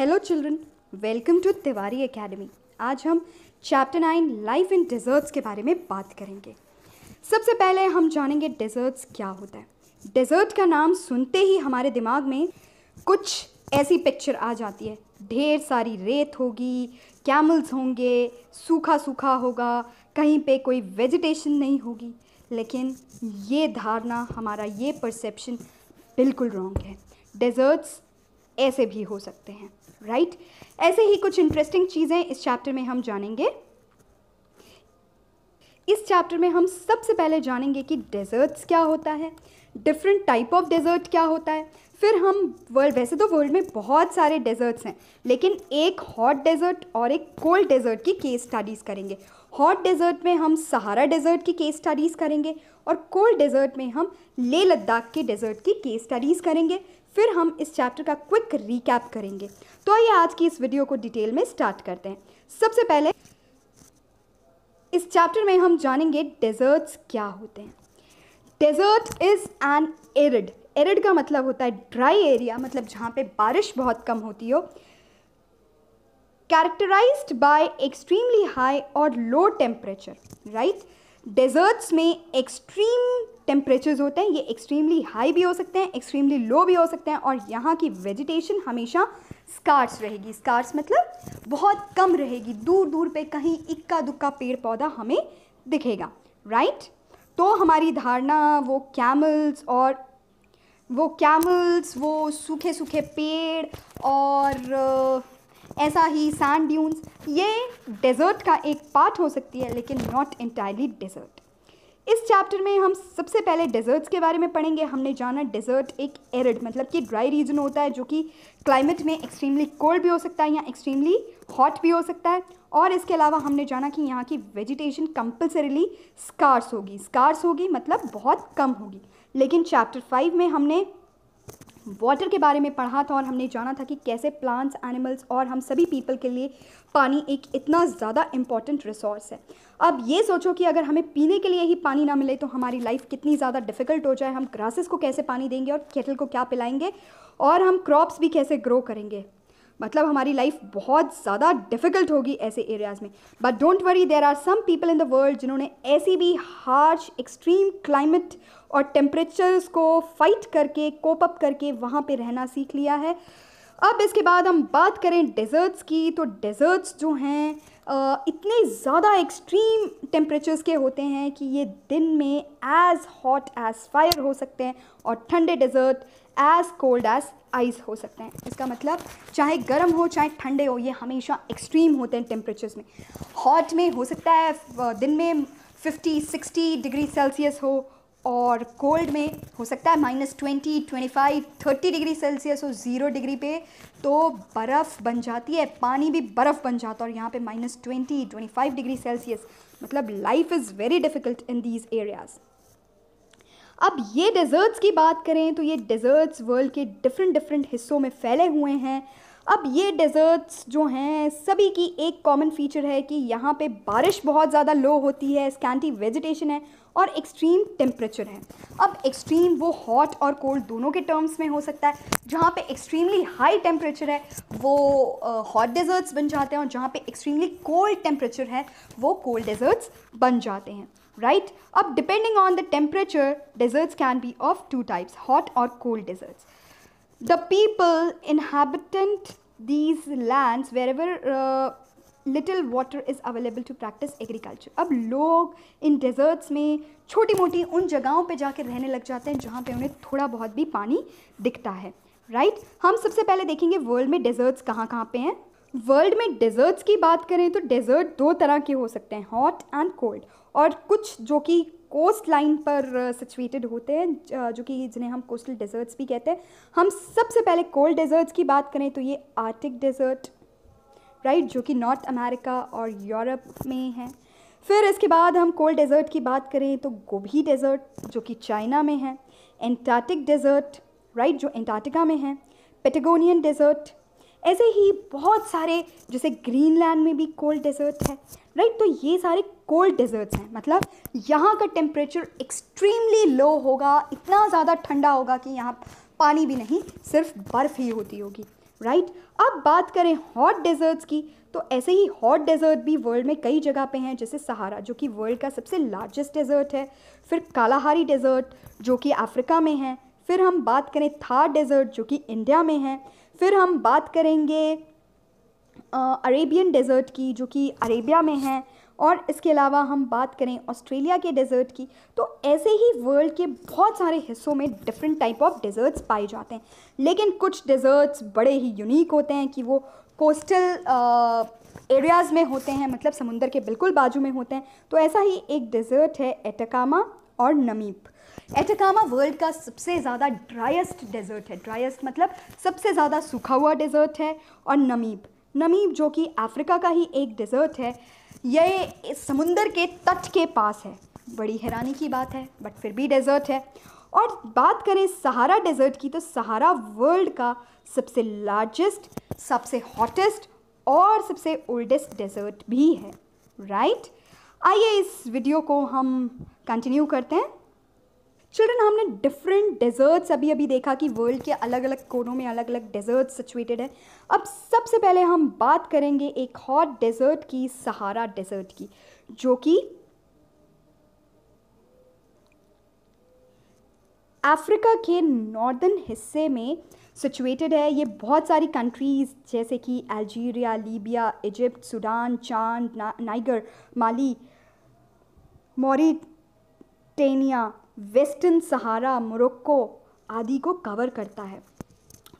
Hello children welcome to Tiwari academy आज हम chapter nine life in deserts के बारे में बात करेंगे सबसे पहले हम जानेंगे डेजर्ट्स क्या होता है डेजर्ट का नाम सुनते ही हमारे दिमाग में कुछ ऐसी पिक्चर आ जाती है ढेर सारी रेत होगी कैमल्स होंगे सूखा सूखा होगा कहीं पे कोई वेजिटेशन नहीं होगी लेकिन ये धारणा हमारा ये परसेप्शन बिल्कुल रॉन्ग है डेजर्ट्स ऐसे भी हो सकते हैं राइट ऐसे ही कुछ इंटरेस्टिंग चीज़ें इस चैप्टर में हम जानेंगे इस चैप्टर में हम सबसे पहले जानेंगे कि डेजर्ट्स क्या होता है डिफरेंट टाइप ऑफ डेजर्ट क्या होता है फिर हम वर्ल्ड वैसे तो वर्ल्ड में बहुत सारे डेजर्ट्स हैं लेकिन एक हॉट डेजर्ट और एक कोल्ड डेजर्ट की केस स्टडीज़ करेंगे हॉट डेजर्ट में हम सहारा डेजर्ट की केस स्टडीज़ करेंगे और कोल्ड डेजर्ट में हम लेह लद्दाख के डेजर्ट की केस स्टडीज़ करेंगे फिर हम इस चैप्टर का क्विक रिकैप करेंगे तो आइए आज की इस वीडियो को डिटेल में स्टार्ट करते हैं सबसे पहले इस चैप्टर में हम जानेंगे डेजर्ट्स क्या होते हैं desert is an arid arid का मतलब होता है ड्राई एरिया मतलब जहाँ पे बारिश बहुत कम होती हो बाय एक्सट्रीमली हाई और low temperature right right deserts में एक्सट्रीम टेम्परेचर्स होते हैं ये एक्सट्रीमली हाई भी हो सकते हैं एक्सट्रीमली लो भी हो सकते हैं और यहाँ की वेजिटेशन हमेशा स्कार्स रहेगी स्कार्स मतलब बहुत कम रहेगी दूर दूर पे कहीं इक्का दुक्का पेड़ पौधा हमें दिखेगा राइट तो हमारी धारणा वो कैमल्स और वो कैमल्स वो सूखे सूखे पेड़ और ऐसा ही सैंड ड्यून्स ये डेजर्ट का एक पार्ट हो सकती है लेकिन नॉट इंटायरली डेजर्ट इस चैप्टर में हम सबसे पहले डेजर्ट्स के बारे में पढ़ेंगे हमने जाना डेजर्ट एक एरिड मतलब कि ड्राई रीजन होता है जो कि क्लाइमेट में एक्सट्रीमली कोल्ड भी हो सकता है या एक्सट्रीमली हॉट भी हो सकता है और इसके अलावा हमने जाना कि यहाँ की वेजिटेशन कंपलसरीली स्कार्स होगी स्कार्स होगी मतलब बहुत कम होगी लेकिन चैप्टर फाइव में हमने वाटर के बारे में पढ़ा था और हमने जाना था कि कैसे प्लांट्स एनिमल्स और हम सभी पीपल के लिए पानी एक इतना ज़्यादा इम्पॉर्टेंट रिसोर्स है अब ये सोचो कि अगर हमें पीने के लिए ही पानी ना मिले तो हमारी लाइफ कितनी ज़्यादा डिफ़िकल्ट हो जाए हम ग्रासेस को कैसे पानी देंगे और केटल को क्या पिलाएंगे और हम क्रॉप्स भी कैसे ग्रो करेंगे मतलब हमारी लाइफ बहुत ज़्यादा डिफ़िकल्ट होगी ऐसे एरियाज़ में but don't worry there are some people in the world जिन्होंने ऐसी भी हार्श एक्सट्रीम क्लाइमेट और टेम्परेचर्स को फाइट करके कोप अप करके वहाँ पे रहना सीख लिया है अब इसके बाद हम बात करें डेजर्ट्स की तो डेजर्ट्स जो हैं इतने ज़्यादा एक्सट्रीम टेम्परेचर्स के होते हैं कि ये दिन में एज़ हॉट एज़ फायर हो सकते हैं और ठंडे desert as cold as ice हो सकते हैं इसका मतलब चाहे गर्म हो चाहे ठंडे हो ये हमेशा एक्सट्रीम होते हैं टेम्परेचर्स में हॉट में हो सकता है दिन में 50 60 डिग्री सेल्सियस हो और कोल्ड में हो सकता है minus twenty twenty five thirty degree Celsius और ज़ीरो डिग्री पे तो बर्फ़ बन जाती है पानी भी बर्फ़ बन जाता है और यहाँ पे minus twenty twenty five degree Celsius मतलब life is very difficult in these areas अब ये डेजर्ट्स की बात करें तो ये डेजर्ट्स वर्ल्ड के डिफरेंट डिफरेंट हिस्सों में फैले हुए हैं अब ये डेजर्ट्स जो हैं सभी की एक कॉमन फीचर है कि यहाँ पे बारिश बहुत ज़्यादा लो होती है स्कैंटी वेजिटेशन है और एक्सट्रीम टेम्परेचर है अब एक्सट्रीम वो हॉट और कोल्ड दोनों के टर्म्स में हो सकता है जहाँ पे एक्सट्रीमली हाई टेम्परेचर है वो हॉट uh, डेजर्ट्स बन जाते हैं और जहाँ पे एक्सट्रीमली कोल्ड टेम्परेचर है वो कोल्ड डेजर्ट्स बन जाते हैं राइट right? अब depending on the temperature deserts can be of two types hot और cold deserts the people inhabitant these lands wherever little water is available to practice agriculture अब लोग इन desserts में छोटी मोटी उन जगहों पर जाकर रहने लग जाते हैं जहाँ पर उन्हें थोड़ा बहुत भी पानी दिखता है राइट right? हम सबसे पहले देखेंगे वर्ल्ड में डेजर्ट्स कहाँ कहाँ पे हैं वर्ल्ड में डेजर्ट्स की बात करें तो डेजर्ट दो तरह के हो सकते हैं हॉट एंड कोल्ड और कुछ जो कि कोस्ट लाइन पर सिचुएटेड होते हैं जो कि जिन्हें हम कोस्टल डेजर्ट्स भी कहते हैं हम सबसे पहले कोल्ड डेजर्ट्स की बात करें तो ये आर्टिक डेजर्ट राइट जो कि नॉर्थ अमेरिका और यूरोप में है फिर इसके बाद हम कोल्ड डेजर्ट की बात करें तो गोभी डेजर्ट जो कि चाइना में है एंटार्टिक डेजर्ट राइट जो एंटार्टिका में है पेटेगोनियन डेजर्ट ऐसे ही बहुत सारे जैसे ग्रीनलैंड में भी कोल्ड डेजर्ट है राइट तो ये सारे कोल्ड डेजर्ट्स हैं मतलब यहाँ का टेम्परेचर एक्सट्रीमली लो होगा इतना ज़्यादा ठंडा होगा कि यहाँ पानी भी नहीं सिर्फ बर्फ़ ही होती होगी राइट अब बात करें हॉट डेजर्ट्स की तो ऐसे ही हॉट डेजर्ट भी वर्ल्ड में कई जगह पे हैं जैसे सहारा जो कि वर्ल्ड का सबसे लार्जेस्ट डेजर्ट है फिर कालाहारी डेजर्ट जो कि अफ्रीका में है फिर हम बात करें थार डेजर्ट जो कि इंडिया में है फिर हम बात करेंगे अरेबियन डेज़र्ट की जो कि अरेबिया में है और इसके अलावा हम बात करें ऑस्ट्रेलिया के डेज़र्ट की तो ऐसे ही वर्ल्ड के बहुत सारे हिस्सों में डिफरेंट टाइप ऑफ डेज़र्ट्स पाए जाते हैं लेकिन कुछ डेज़र्ट्स बड़े ही यूनिक होते हैं कि वो कोस्टल एरियाज़ में होते हैं मतलब समुंदर के बिल्कुल बाजू में होते हैं तो ऐसा ही एक डेज़र्ट है एटकामा और नमीब एटकामा वर्ल्ड का सबसे ज़्यादा ड्राइस्ट डेजर्ट है ड्राइस्ट मतलब सबसे ज़्यादा सूखा हुआ डेजर्ट है और नमीब नमीब जो कि अफ्रीका का ही एक डेजर्ट है यह समुंदर के तट के पास है बड़ी हैरानी की बात है बट फिर भी डेजर्ट है और बात करें सहारा डेजर्ट की तो सहारा वर्ल्ड का सबसे लार्जेस्ट सबसे हॉटेस्ट और सबसे ओल्डेस्ट डेजर्ट भी है राइट आइए इस वीडियो को हम कंटिन्यू करते हैं चिल्ड्रन हमने डिफरेंट डेजर्ट्स अभी अभी देखा कि वर्ल्ड के अलग अलग कोनों में अलग अलग डेजर्ट्स सिचुएटेड है अब सबसे पहले हम बात करेंगे एक हॉट डेजर्ट की सहारा डेजर्ट की जो कि अफ्रीका के नॉर्दर्न हिस्से में सिचुएटेड है ये बहुत सारी कंट्रीज़ जैसे कि Algeria Libya Egypt Sudan Chad ना, Niger Mali Mauritania Western Sahara Morocco आदि को कवर करता है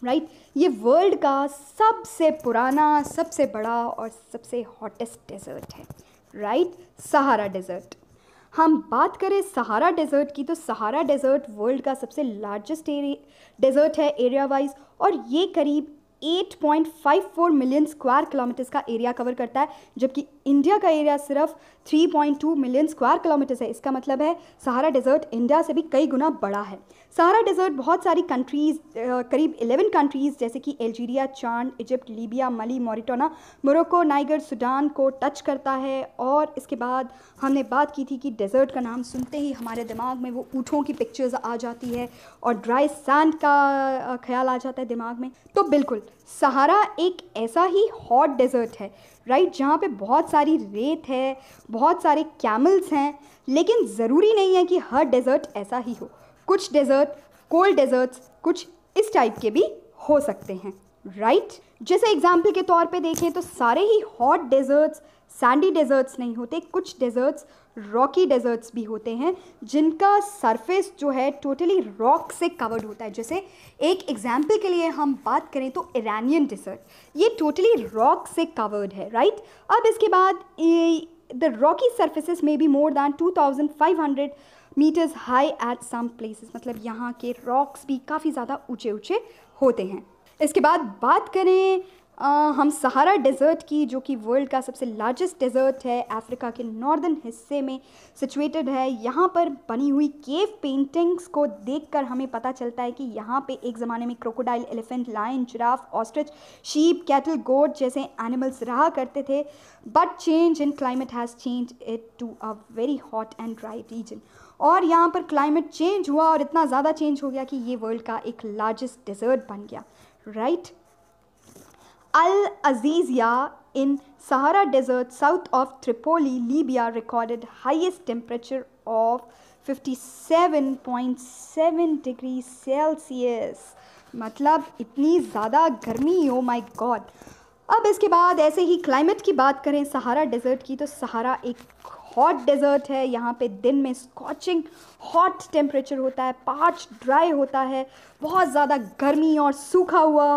राइट right? ये वर्ल्ड का सबसे पुराना सबसे बड़ा और सबसे हॉटेस्ट डेजर्ट है राइट right? सहारा डेजर्ट हम बात करें सहारा डेजर्ट की तो सहारा डेजर्ट वर्ल्ड का सबसे लार्जेस्ट डेजर्ट है एरिया वाइज और ये करीब 8.54 मिलियन स्क्वायर किलोमीटर्स का एरिया कवर करता है जबकि इंडिया का एरिया सिर्फ 3.2 मिलियन स्क्वायर किलोमीटर है इसका मतलब है सहारा डेजर्ट इंडिया से भी कई गुना बड़ा है सहारा डेजर्ट बहुत सारी कंट्रीज़ करीब 11 कंट्रीज़ जैसे कि एल्जीरिया चांद Egypt Libya Mali Mauritania Morocco Niger Sudan को टच करता है और इसके बाद हमने बात की थी कि डेजर्ट का नाम सुनते ही हमारे दिमाग में वो ऊँटों की पिक्चर्स आ जाती है और ड्राई सैंड का ख्याल आ जाता है दिमाग में तो बिल्कुल सहारा एक ऐसा ही हॉट डेजर्ट है राइट जहाँ पे बहुत सारी रेत है बहुत सारे कैमल्स हैं लेकिन ज़रूरी नहीं है कि हर डेजर्ट ऐसा ही हो कुछ डेजर्ट कोल्ड डेजर्ट्स कुछ इस टाइप के भी हो सकते हैं राइट right? जैसे एग्जाम्पल के तौर पे देखें तो सारे ही हॉट डेजर्ट्स सैंडी डेजर्ट्स नहीं होते कुछ डेजर्ट्स रॉकी डेजर्ट्स भी होते हैं जिनका सरफेस जो है टोटली रॉक से कवर्ड होता है जैसे एक एग्जाम्पल के लिए हम बात करें तो ईरानियन डेजर्ट ये टोटली रॉक से कवर्ड है राइट अब इसके बाद द रॉकी सर्फेसिस में be more than two thousand five hundred metres high at some places मतलब यहाँ के रॉक्स भी काफ़ी ज़्यादा ऊँचे ऊँचे होते हैं इसके बाद बात करें हम सहारा डेजर्ट की जो कि वर्ल्ड का सबसे लार्जेस्ट डेजर्ट है अफ्रीका के नॉर्दर्न हिस्से में सिचुएटेड है यहाँ पर बनी हुई केव पेंटिंग्स को देखकर हमें पता चलता है कि यहाँ पे एक ज़माने में crocodile elephant lion giraffe ostrich sheep cattle goat जैसे एनिमल्स रहा करते थे but change in climate has change it to a very hot and dry region और यहाँ पर क्लाइमेट चेंज हुआ और इतना ज़्यादा चेंज हो गया कि ये वर्ल्ड का एक लार्जेस्ट डेजर्ट बन गया right right? Al Azizia in Sahara Desert south of Tripoli, Libya recorded highest temperature of 57.7 degrees Celsius. मतलब इतनी ज़्यादा गर्मी ओ माय गॉड अब इसके बाद ऐसे ही क्लाइमेट की बात करें सहारा डेजर्ट की तो सहारा एक हॉट डेजर्ट है यहाँ पे दिन में स्कॉचिंग हॉट टेम्परेचर होता है पार्च ड्राई होता है बहुत ज़्यादा गर्मी और सूखा हुआ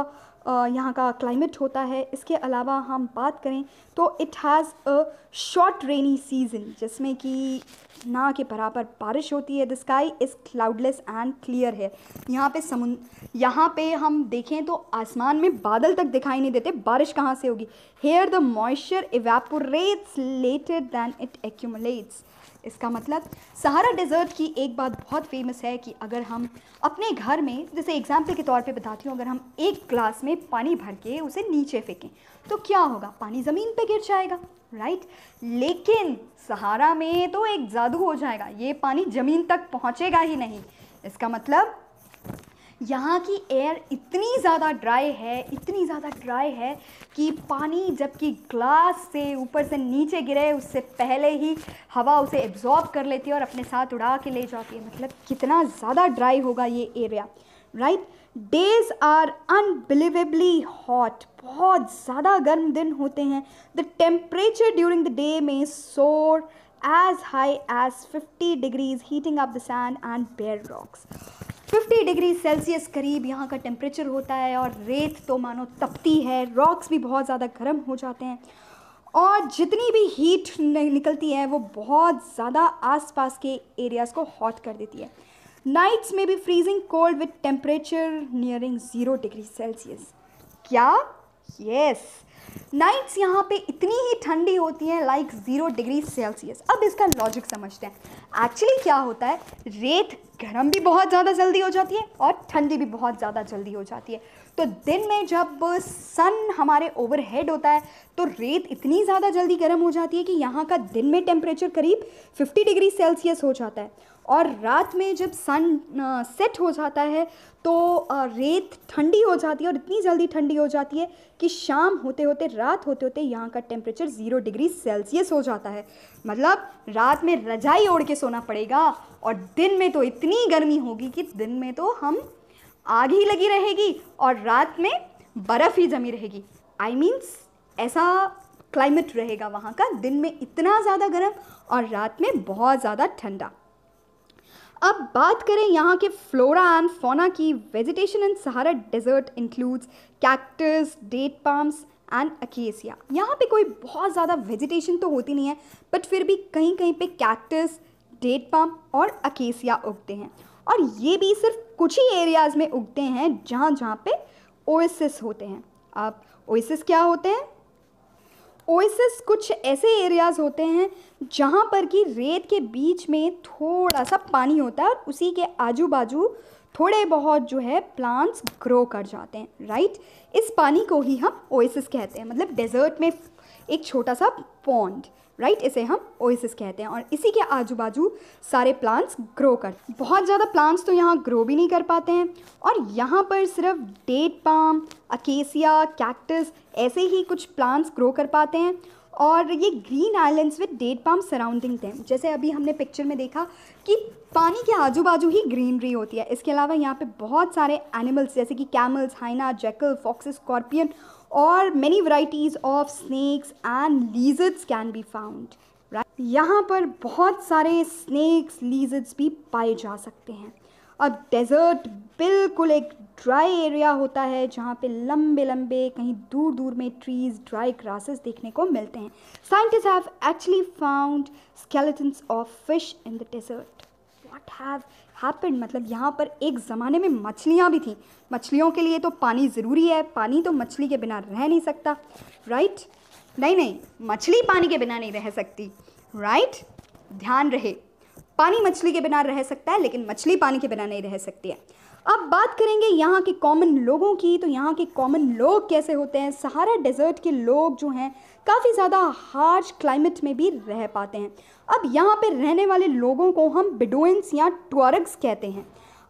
यहाँ का क्लाइमेट होता है इसके अलावा हम बात करें तो it has a short rainy season जिसमें कि ना के बराबर बारिश होती है the sky is cloudless and clear है यहाँ पे समुन यहाँ पे हम देखें तो आसमान में बादल तक दिखाई नहीं देते बारिश कहाँ से होगी here the moisture evaporates later than it accumulates इसका मतलब सहारा डेजर्ट की एक बात बहुत फेमस है कि अगर हम अपने घर में जैसे एग्जाम्पल के तौर पे बताती हूँ अगर हम एक ग्लास में पानी भर के उसे नीचे फेंकें तो क्या होगा पानी ज़मीन पे गिर जाएगा राइट लेकिन सहारा में तो एक जादू हो जाएगा ये पानी ज़मीन तक पहुँचेगा ही नहीं इसका मतलब यहाँ की एयर इतनी ज़्यादा ड्राई है इतनी ज़्यादा ड्राई है कि पानी जबकि ग्लास से ऊपर से नीचे गिरे उससे पहले ही हवा उसे एब्जॉर्ब कर लेती है और अपने साथ उड़ा के ले जाती है मतलब कितना ज़्यादा ड्राई होगा ये area right days are unbelievably hot बहुत ज़्यादा गर्म दिन होते हैं the temperature during the day में soar as high as fifty degrees heating off the sand and bare rocks 50 degree Celsius करीब यहाँ का टेम्परेचर होता है और रेत तो मानो तपती है रॉक्स भी बहुत ज़्यादा गर्म हो जाते हैं और जितनी भी हीट निकलती है वो बहुत ज़्यादा आसपास के एरियाज़ को हॉट कर देती है नाइट्स में भी freezing cold with temperature nearing zero degree Celsius क्या यस yes. नाइट्स यहाँ पे इतनी ही ठंडी होती हैं लाइक ज़ीरो डिग्री सेल्सियस अब इसका लॉजिक समझते हैं एक्चुअली क्या होता है रेत गर्म भी बहुत ज़्यादा जल्दी हो जाती है और ठंडी भी बहुत ज़्यादा जल्दी हो जाती है तो दिन में जब सन हमारे ओवर हेड होता है तो रेत इतनी ज़्यादा जल्दी गर्म हो जाती है कि यहाँ का दिन में टेम्परेचर करीब 50 डिग्री सेल्सियस हो जाता है और रात में जब सन सेट हो जाता है तो रेत ठंडी हो जाती है और इतनी जल्दी ठंडी हो जाती है कि शाम होते होते रात होते होते यहाँ का टेम्परेचर ज़ीरो डिग्री सेल्सियस हो जाता है मतलब रात में रजाई ओढ़ के सोना पड़ेगा और दिन में तो इतनी गर्मी होगी कि दिन में तो हम आग ही लगी रहेगी और रात में बर्फ़ ही जमी रहेगी आई मीन्स ऐसा क्लाइमेट रहेगा वहाँ का दिन में इतना ज़्यादा गर्म और रात में बहुत ज़्यादा ठंडा अब बात करें यहाँ के फ्लोरा एंड फोना की vegetation in Sahara desert includes cactus date palms and acacia यहाँ पे कोई बहुत ज़्यादा वेजिटेशन तो होती नहीं है बट फिर भी कहीं कहीं पे कैक्टस डेट पाम और अकेसिया उगते हैं और ये भी सिर्फ कुछ ही एरियाज़ में उगते हैं जहाँ जहाँ पे ओएसिस होते हैं अब ओएसिस क्या होते हैं ओएसिस कुछ ऐसे एरियाज़ होते हैं जहाँ पर कि रेत के बीच में थोड़ा सा पानी होता है और उसी के आजू बाजू थोड़े बहुत जो है प्लांट्स ग्रो कर जाते हैं राइट इस पानी को ही हम ओएसिस कहते हैं मतलब डेजर्ट में एक छोटा सा पॉन्ड राइट right? इसे हम ओइसिस कहते हैं और इसी के आजू बाजू सारे प्लांट्स ग्रो कर बहुत ज़्यादा प्लांट्स तो यहाँ ग्रो भी नहीं कर पाते हैं और यहाँ पर सिर्फ डेट पाम अकेसिया कैक्टस ऐसे ही कुछ प्लांट्स ग्रो कर पाते हैं और ये green islands with date palm surrounding थे जैसे अभी हमने पिक्चर में देखा कि पानी के आजू बाजू ही ग्रीनरी होती है इसके अलावा यहाँ पे बहुत सारे एनिमल्स जैसे कि camels hyena jackal fox scorpion और many varieties of snakes and lizards can be found right यहाँ पर बहुत सारे स्नैक्स लीजट्स भी पाए जा सकते हैं अब डेजर्ट बिल्कुल एक ड्राई एरिया होता है जहाँ पे लंबे लंबे कहीं दूर दूर में ट्रीज ड्राई ग्रासेस देखने को मिलते हैं scientist have actually found skeletons of fish in the desert what have happen मतलब यहाँ पर एक ज़माने में मछलियाँ भी थीं मछलियों के लिए तो पानी ज़रूरी है पानी तो मछली के बिना रह नहीं सकता राइट नहीं नहीं मछली पानी के बिना नहीं रह सकती राइट ध्यान रहे पानी मछली के बिना रह सकता है लेकिन मछली पानी के बिना नहीं रह सकती है अब बात करेंगे यहाँ के कॉमन लोगों की तो यहाँ के कॉमन लोग कैसे होते हैं सहारा डेजर्ट के लोग जो हैं काफ़ी ज़्यादा हार्श क्लाइमेट में भी रह पाते हैं अब यहाँ पर रहने वाले लोगों को हम बिडोइंस या टुअरग्स कहते हैं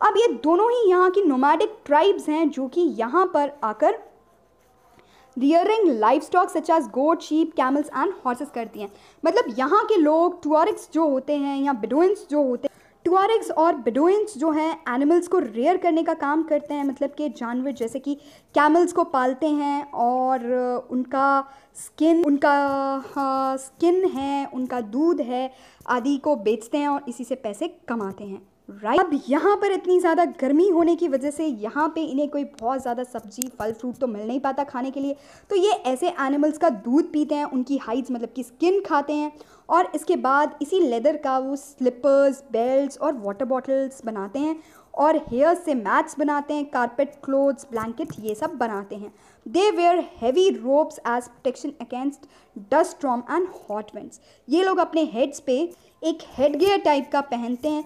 अब ये दोनों ही यहाँ की नोमैडिक ट्राइब्स हैं जो कि यहाँ पर आकर rearing livestock such as goat sheep camels and horses करती हैं मतलब यहाँ के लोग टूरिक्स जो होते हैं या बिडोइंस जो होते हैं टुअरिक्स और बेडोइंस जो हैं एनिमल्स को रेयर करने का काम करते हैं मतलब कि जानवर जैसे कि कैमल्स को पालते हैं और उनका स्किन उनका हाँ, स्किन है उनका दूध है आदि को बेचते हैं और इसी से पैसे कमाते हैं राइट right. अब यहाँ पर इतनी ज़्यादा गर्मी होने की वजह से यहाँ पे इन्हें कोई बहुत ज़्यादा सब्जी फल फ्रूट तो मिल नहीं पाता खाने के लिए तो ये ऐसे एनिमल्स का दूध पीते हैं उनकी हाइट्स मतलब कि स्किन खाते हैं और इसके बाद इसी लेदर का वो स्लिपर्स बेल्ट और वाटर बॉटल्स बनाते हैं और हेयर से मैट्स बनाते हैं कारपेट क्लोथ्स ब्लैंकेट ये सब बनाते हैं they wear heavy robes as protection against dust storm and hot winds ये लोग अपने हेड्स पे एक हेड गेयर टाइप का पहनते हैं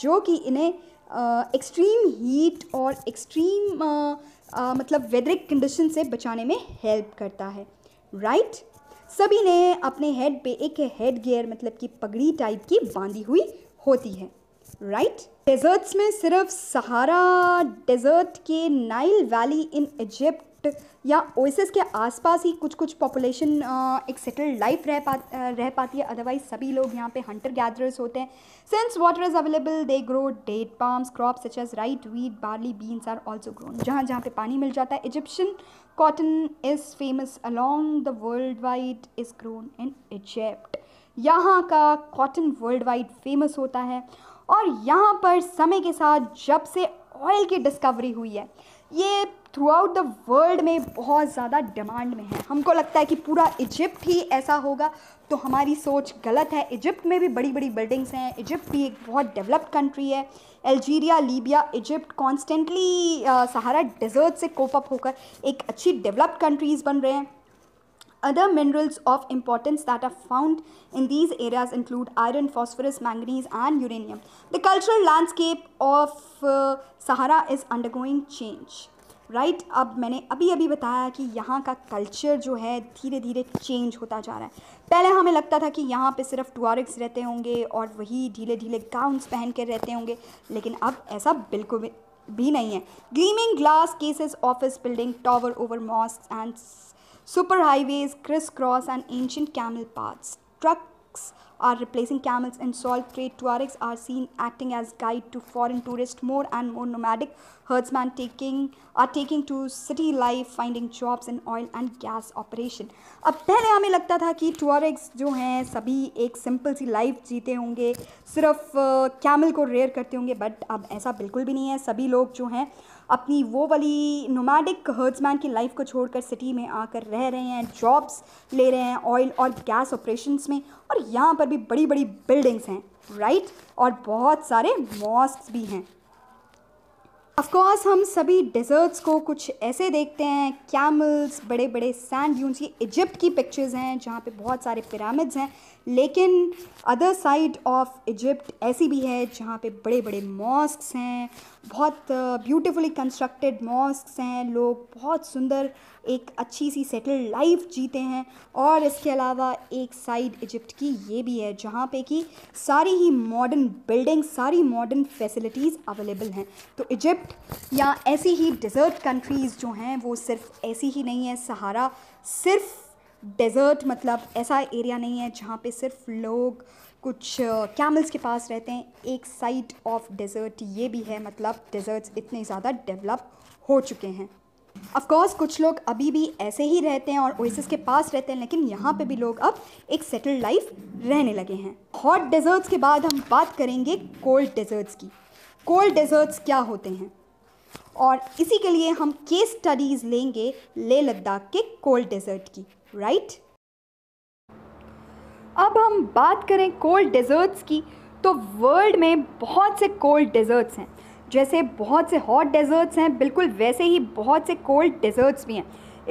जो कि इन्हें एक्सट्रीम हीट और एक्सट्रीम मतलब वेदरिक कंडीशन से बचाने में हेल्प करता है राइट right? सभी ने अपने हेड पे एक हेड गियर मतलब कि पगड़ी टाइप की बांधी हुई होती है राइट डेजर्ट्स में सिर्फ सहारा डेजर्ट के नाइल वैली इन इजिप्ट या ओसिस के आसपास ही कुछ कुछ पॉपुलेशन एक सेटल्ड लाइफ रह पा रह पाती है अदरवाइज सभी लोग यहाँ पे हंटर गैदरर्स होते हैं since water is available they grow date palms crop such as rice wheat barley beans are also grown जहाँ जहाँ पे पानी मिल जाता है Egyptian cotton is famous along the world wide is grown in Egypt यहाँ का कॉटन वर्ल्ड वाइड फेमस होता है और यहाँ पर समय के साथ जब से ऑयल की डिस्कवरी हुई है ये थ्रू आउट द वर्ल्ड में बहुत ज़्यादा डिमांड में है हमको लगता है कि पूरा इजिप्ट ही ऐसा होगा तो हमारी सोच गलत है इजिप्ट में भी बड़ी बड़ी बिल्डिंग्स हैं इजिप्ट भी एक बहुत डेवलप्ड कंट्री है Algeria Libya Egypt constantly Sahara desert से कोप अप होकर एक अच्छी डेवलप्ड कंट्रीज़ बन रहे हैं other minerals of importance that are found in these areas include iron phosphorus manganese and uranium the cultural landscape of Sahara is undergoing change right right, अब मैंने अभी अभी बताया कि यहाँ का कल्चर जो है धीरे धीरे चेंज होता जा रहा है पहले हमें लगता था कि यहाँ पे सिर्फ टुआरिक्स रहते होंगे और वही ढीले ढीले गाउन्स पहन कर रहते होंगे लेकिन अब ऐसा बिल्कुल भी नहीं है gleaming glass cases office building tower over mosque and super highways crisscross and ancient camel paths truck trucks are replacing camels in salt trade. Tuaregs are seen acting as guide to foreign tourists. More and more nomadic herdsmen taking are taking to city life, finding jobs in oil and gas operation. अब पहले हमें लगता था कि टुआरेग्स जो हैं सभी एक सिंपल सी लाइफ जीते होंगे सिर्फ camel को रेयर करते होंगे but अब ऐसा बिल्कुल भी नहीं है सभी लोग जो हैं अपनी वो वाली नोमैडिक हर्ड्समैन की लाइफ को छोड़कर सिटी में आकर रह रहे हैं जॉब्स ले रहे हैं ऑयल और गैस ऑपरेशंस में और यहाँ पर भी बड़ी बड़ी बिल्डिंग्स हैं राइट और बहुत सारे मॉस्क भी हैं अफकोर्स हम सभी डेजर्ट्स को कुछ ऐसे देखते हैं कैमल्स बड़े बड़े सैंड ड्यून्स ये इजिप्ट की पिक्चर्स हैं जहाँ पे बहुत सारे पिरामिड्स हैं लेकिन अदर साइड ऑफ इजिप्ट ऐसी भी है जहाँ पे बड़े बड़े मॉस्क हैं बहुत ब्यूटिफुली कंस्ट्रक्टेड मॉस्क हैं लोग बहुत सुंदर एक अच्छी सी सेटल लाइफ जीते हैं और इसके अलावा एक साइड इजिप्ट की ये भी है जहाँ पे कि सारी ही मॉडर्न बिल्डिंग सारी मॉडर्न फैसिलिटीज़ अवेलेबल हैं तो इजिप्ट या ऐसी ही डिज़र्ट कंट्रीज़ जो हैं वो सिर्फ ऐसी ही नहीं है सहारा सिर्फ डेजर्ट मतलब ऐसा एरिया नहीं है जहाँ पे सिर्फ लोग कुछ कैमल्स के पास रहते हैं एक साइड ऑफ डेजर्ट ये भी है मतलब डेजर्ट्स इतने ज़्यादा डेवलप हो चुके हैं अफकोर्स कुछ लोग अभी भी ऐसे ही रहते हैं और ओएसिस के पास रहते हैं लेकिन यहाँ पे भी लोग अब एक सेटल लाइफ रहने लगे हैं हॉट डेजर्ट्स के बाद हम बात करेंगे कोल्ड डेजर्ट्स की कोल्ड डेजर्ट्स क्या होते हैं और इसी के लिए हम केस स्टडीज़ लेंगे ले लद्दाख के कोल्ड डेजर्ट की राइट अब हम बात करें कोल्ड डेजर्ट्स की तो वर्ल्ड में बहुत से कोल्ड डेजर्ट्स हैं जैसे बहुत से हॉट डेजर्ट्स हैं बिल्कुल वैसे ही बहुत से कोल्ड डेजर्ट्स भी हैं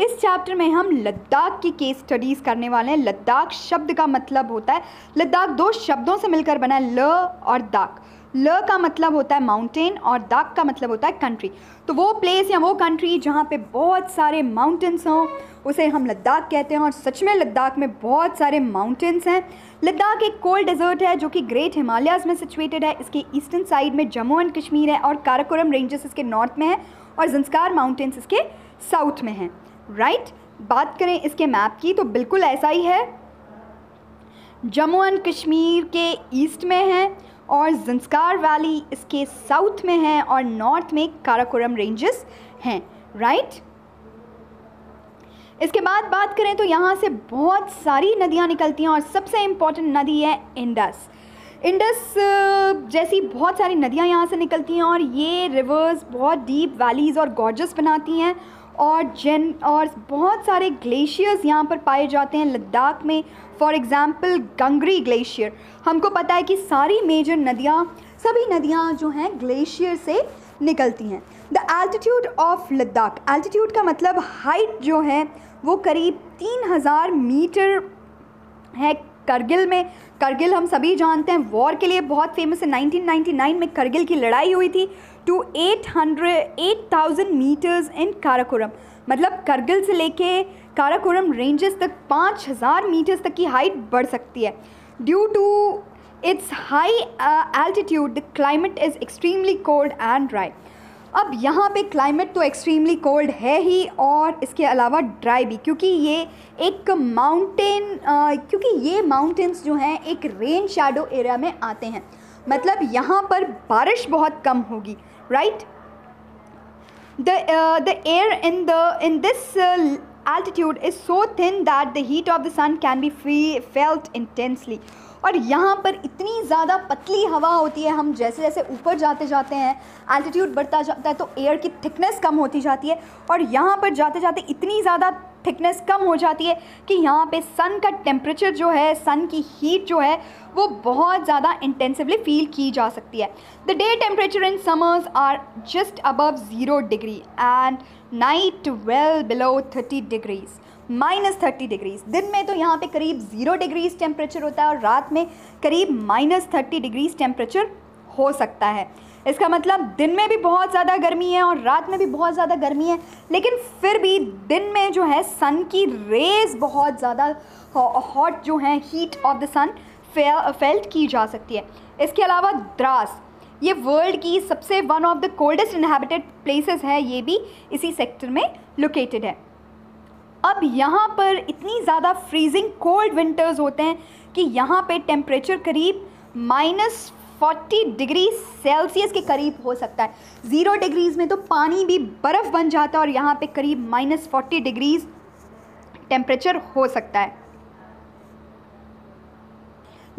इस चैप्टर में हम लद्दाख की केस स्टडीज़ करने वाले हैं लद्दाख शब्द का मतलब होता है लद्दाख दो शब्दों से मिलकर बना है ल और दाख ल का मतलब होता है माउंटेन और द का मतलब होता है कंट्री तो वो प्लेस या वो कंट्री जहाँ पे बहुत सारे माउंटेंस हों उसे हम लद्दाख कहते हैं और सच में लद्दाख में बहुत सारे माउंटेंस हैं लद्दाख एक कोल्ड डेजर्ट है जो कि ग्रेट हिमालयाज में सिचुएटेड है इसके ईस्टर्न साइड में जम्मू एंड कश्मीर है और काराकोरम रेंजेस इसके नॉर्थ में है और जंस्कार माउंटेन्स इसके साउथ में हैं राइट बात करें इसके मैप की तो बिल्कुल ऐसा ही है जम्मू एंड कश्मीर के ईस्ट में है और जंस्कार वैली इसके साउथ में है और नॉर्थ में काराकोरम रेंजेस हैं राइट इसके बाद बात करें तो यहाँ से बहुत सारी नदियाँ निकलती हैं और सबसे इम्पॉर्टेंट नदी है इंडस इंडस जैसी बहुत सारी नदियाँ यहाँ से निकलती हैं और ये रिवर्स बहुत डीप वैलीज़ और गॉर्जस बनाती हैं और जन और बहुत सारे ग्लेशियर्स यहाँ पर पाए जाते हैं लद्दाख में फॉर एग्ज़ाम्पल गंगरी ग्लेशियर हमको पता है कि सारी मेजर नदियाँ सभी नदियाँ जो हैं ग्लेशियर से निकलती हैं the altitude of Ladakh altitude का मतलब हाइट जो है वो करीब 3000 मीटर है करगिल में करगिल हम सभी जानते हैं वॉर के लिए बहुत फेमस है 1999 में करगिल की लड़ाई हुई थी two eight hundred eight thousand metres in Karakoram मतलब करगिल से लेके काराकोरम रेंजेस तक पाँच हज़ार मीटर्स तक की हाइट बढ़ सकती है due to its high altitude the climate is extremely cold and dry अब यहाँ पे क्लाइमेट तो एक्सट्रीमली कोल्ड है ही और इसके अलावा ड्राई भी क्योंकि ये एक माउंटेन uh, क्योंकि ये माउंटेंस जो हैं एक रेन शेडो एरिया में आते हैं मतलब यहाँ पर बारिश बहुत कम होगी right the uh, the air in the in this uh, altitude is so thin that the heat of the sun can be fe- felt intensely और यहाँ पर इतनी ज़्यादा पतली हवा होती है हम जैसे जैसे ऊपर जाते जाते हैं एल्टीट्यूड बढ़ता जाता है तो एयर की थिकनेस कम होती जाती है और यहाँ पर जाते जाते इतनी ज़्यादा थिकनेस कम हो जाती है कि यहाँ पे सन का टेम्परेचर जो है सन की हीट जो है वो बहुत ज़्यादा इंटेंसिवली फील की जा सकती है the day temperature in summers are just above zero degree and night well below thirty degrees minus thirty degrees दिन में तो यहाँ पे करीब ज़ीरो डिग्रीज टेम्परेचर होता है और रात में करीब माइनस थर्टी डिग्रीज टेम्परेचर हो सकता है इसका मतलब दिन में भी बहुत ज़्यादा गर्मी है और रात में भी बहुत ज़्यादा गर्मी है लेकिन फिर भी दिन में जो है सन की रेज बहुत ज़्यादा हॉट जो है heat of the sun felt की जा सकती है इसके अलावा द्रास ये वर्ल्ड की सबसे one of the coldest inhabited places है ये भी इसी सेक्टर में लोकेटेड है अब यहाँ पर इतनी ज़्यादा फ्रीजिंग कोल्ड विंटर्स होते हैं कि यहाँ पे टेम्परेचर करीब माइनस 40 डिग्री सेल्सियस के करीब हो सकता है ज़ीरो डिग्रीज़ में तो पानी भी बर्फ़ बन जाता है और यहाँ पे करीब माइनस फोर्टी डिग्रीज़ टेम्परेचर हो सकता है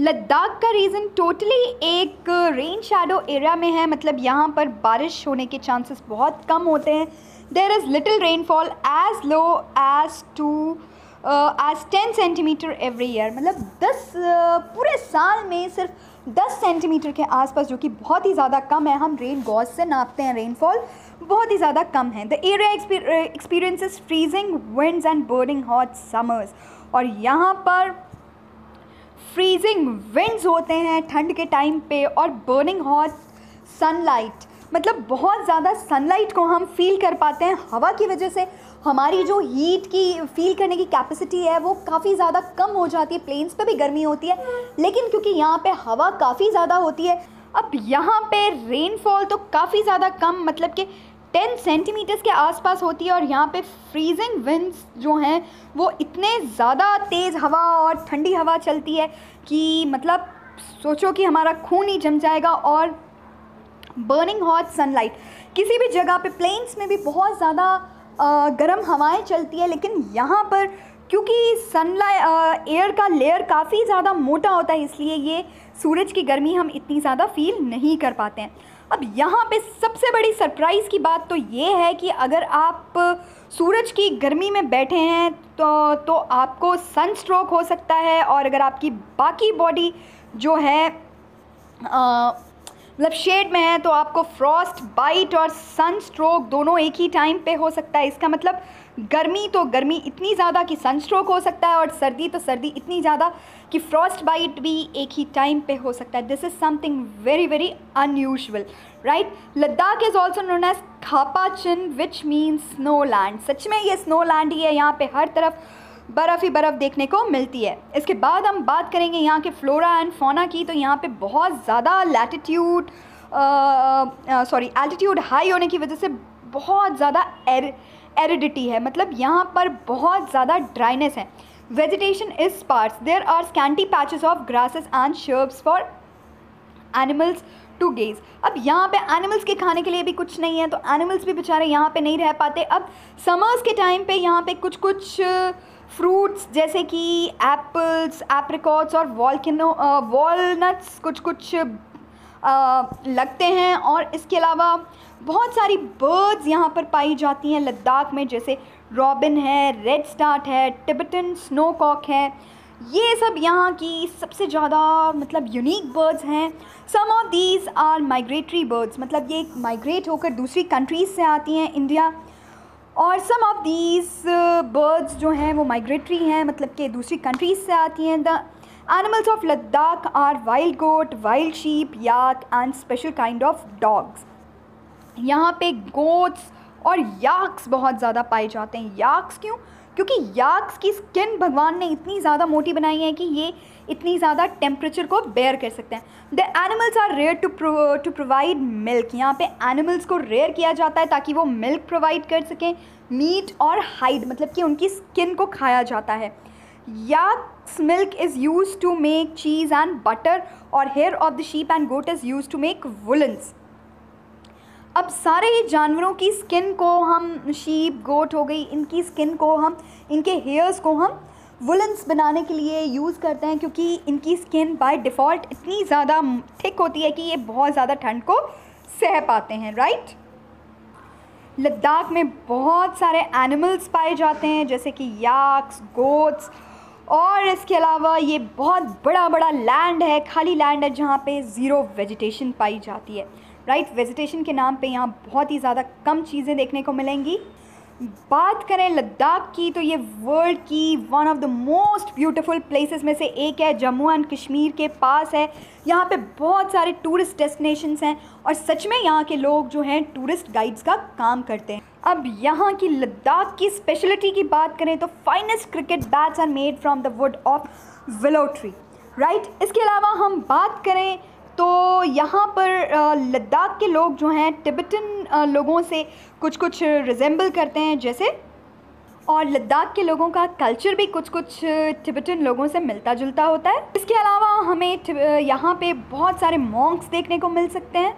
लद्दाख का रीज़न टोटली एक रेन शेडो एरिया में है मतलब यहाँ पर बारिश होने के चांसेस बहुत कम होते हैं there is little rainfall as low as two as ten centimetre every year मतलब दस uh, पूरे साल में सिर्फ दस सेंटीमीटर के आसपास जो कि बहुत ही ज़्यादा कम है हम रेन गॉज से नापते हैं रेनफॉल बहुत ही ज़्यादा कम है the area experiences freezing winds and burning hot summers और यहाँ पर फ्रीजिंग विंड्स होते हैं ठंड के टाइम पे और बर्निंग हॉट सनलाइट मतलब बहुत ज़्यादा सनलाइट को हम फील कर पाते हैं हवा की वजह से हमारी जो हीट की फील करने की कैपेसिटी है वो काफ़ी ज़्यादा कम हो जाती है प्लेन्स पे भी गर्मी होती है लेकिन क्योंकि यहाँ पे हवा काफ़ी ज़्यादा होती है अब यहाँ पे रेनफॉल तो काफ़ी ज़्यादा कम मतलब कि 10 सेंटीमीटर्स के आसपास होती है और यहाँ पे फ्रीजिंग विंड्स जो हैं वो इतने ज़्यादा तेज़ हवा और ठंडी हवा चलती है कि मतलब सोचो कि हमारा खून ही जम जाएगा और बर्निंग हॉट सनलाइट किसी भी जगह पे प्लेन्स में भी बहुत ज़्यादा गर्म हवाएं चलती है लेकिन यहाँ पर क्योंकि सनलाइट एयर का लेयर काफ़ी ज़्यादा मोटा होता है इसलिए ये सूरज की गर्मी हम इतनी ज़्यादा फील नहीं कर पाते हैं अब यहाँ पे सबसे बड़ी सरप्राइज़ की बात तो ये है कि अगर आप सूरज की गर्मी में बैठे हैं तो तो आपको सन स्ट्रोक हो सकता है और अगर आपकी बाकी बॉडी जो है आ, मतलब शेड में है तो आपको फ्रॉस्ट बाइट और सन स्ट्रोक दोनों एक ही टाइम पे हो सकता है इसका मतलब गर्मी तो गर्मी इतनी ज़्यादा कि सन स्ट्रोक हो सकता है और सर्दी तो सर्दी इतनी ज़्यादा कि फ्रॉस्ट बाइट भी एक ही टाइम पे हो सकता है this is something very very unusual right Ladakh is also known as चिन विच मीन्स स्नो लैंड सच में ये स्नो लैंड ही है यहाँ पे हर तरफ बर्फ़ ही बर्फ़ देखने को मिलती है इसके बाद हम बात करेंगे यहाँ के फ्लोरा एंड फोना की तो यहाँ पे बहुत ज़्यादा लैटिट्यूड सॉरी एल्टीट्यूड हाई होने की वजह से बहुत ज़्यादा एर एरिडिटी है मतलब यहाँ पर बहुत ज़्यादा ड्राइनेस है vegetation is sparse there are scanty patches of grasses and shrubs for animals to graze अब यहाँ पे एनिमल्स के खाने के लिए भी कुछ नहीं है तो एनिमल्स भी बेचारे यहाँ पे नहीं रह पाते अब समर्स के टाइम पे यहाँ पे कुछ कुछ फ्रूट्स जैसे कि एप्पल्स एप्रिकॉट्स और वॉलो वॉलनट्स कुछ कुछ आ, लगते हैं और इसके अलावा बहुत सारी बर्ड्स यहाँ पर पाई जाती हैं लद्दाख में जैसे रॉबिन है रेड स्टार्ट है टिबटन स्नोकॉक है ये सब यहाँ की सबसे ज़्यादा मतलब यूनिक बर्ड्स हैं some of these are migratory birds मतलब ये माइग्रेट होकर दूसरी कंट्रीज से आती हैं इंडिया और सम ऑफ दीज बर्ड्स जो हैं वो माइग्रेटरी हैं मतलब कि दूसरी कंट्रीज से आती हैं the animals of Ladakh are wild goat wild sheep yak and special kind of dogs यहाँ पे गोट्स और याक्स बहुत ज़्यादा पाए जाते हैं याक्स क्यों क्योंकि याक्स की स्किन भगवान ने इतनी ज़्यादा मोटी बनाई है कि ये इतनी ज़्यादा टेम्परेचर को बेयर कर सकते हैं the animals are rear to to provide milk यहाँ पे एनिमल्स को रेयर किया जाता है ताकि वो मिल्क प्रोवाइड कर सकें मीट और हाइड मतलब कि उनकी स्किन को खाया जाता है yaks milk is use to make cheese and butter और hair of the sheep and goat is use to make woollens अब सारे ही जानवरों की स्किन को हम शीप गोट हो गई इनकी स्किन को हम इनके हेयर्स को हम वुलन्स बनाने के लिए यूज़ करते हैं क्योंकि इनकी स्किन बाय डिफ़ॉल्ट इतनी ज़्यादा थिक होती है कि ये बहुत ज़्यादा ठंड को सह पाते हैं राइट लद्दाख में बहुत सारे एनिमल्स पाए जाते हैं जैसे कि याक्स गोट्स और इसके अलावा ये बहुत बड़ा बड़ा लैंड है खाली लैंड है जहाँ पे ज़ीरो वेजिटेशन पाई जाती है राइट वेजिटेशन के नाम पे यहाँ बहुत ही ज़्यादा कम चीज़ें देखने को मिलेंगी बात करें लद्दाख की तो ये वर्ल्ड की one of the most beautiful places में से एक है जम्मू एंड कश्मीर के पास है यहाँ पे बहुत सारे टूरिस्ट डेस्टिनेशंस हैं और सच में यहाँ के लोग जो हैं टूरिस्ट गाइड्स का काम करते हैं अब यहाँ की लद्दाख की स्पेशलिटी की बात करें तो finest cricket bats are made from the wood of willow tree right इसके अलावा हम बात करें तो यहाँ पर लद्दाख के लोग जो हैं टिबेटन लोगों से कुछ कुछ रिजेंबल करते हैं जैसे और लद्दाख के लोगों का कल्चर भी कुछ कुछ टिबेटन लोगों से मिलता जुलता होता है इसके अलावा हमें यहाँ पे बहुत सारे मॉन्क्स देखने को मिल सकते हैं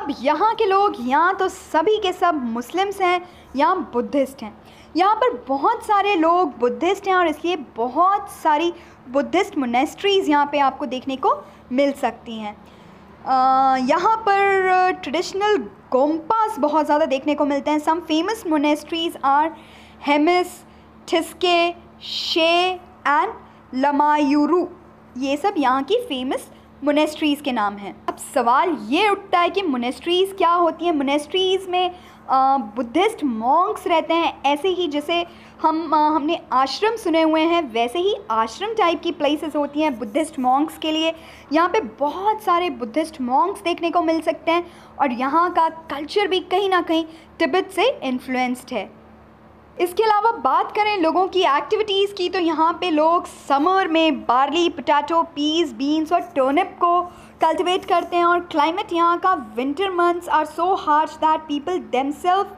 अब यहाँ के लोग यहाँ तो सभी के सब मुस्लिम्स हैं या बुद्धिस्ट हैं यहाँ पर बहुत सारे लोग बुद्धिस्ट हैं और इसलिए बहुत सारी बुद्धिस्ट मोनेस्ट्रीज़ यहाँ पे आपको देखने को मिल सकती हैं यहाँ पर ट्रेडिशनल गोम्पास बहुत ज़्यादा देखने को मिलते हैं some famous monasteries are Hemis ठिस्के शे एंड लमायूरू ये सब यहाँ की फेमस मोनेस्ट्रीज़ के नाम हैं अब सवाल ये उठता है कि मोनेस्ट्रीज़ क्या होती हैं मोनेस्ट्रीज़ में बुद्धिस्ट मॉन्क्स रहते हैं ऐसे ही जैसे हम आ, हमने आश्रम सुने हुए हैं वैसे ही आश्रम टाइप की प्लेसेस होती हैं बुद्धिस्ट मॉन्क्स के लिए यहाँ पे बहुत सारे बुद्धिस्ट मॉन्क्स देखने को मिल सकते हैं और यहाँ का कल्चर भी कहीं ना कहीं तिब्बत से इन्फ्लुएंस्ड है इसके अलावा बात करें लोगों की एक्टिविटीज़ की तो यहाँ पे लोग समर में बार्ली पटाटो पीस बीन्स और टर्निप को कल्टिवेट करते हैं और क्लाइमेट यहाँ का winter months are so hard that people themselves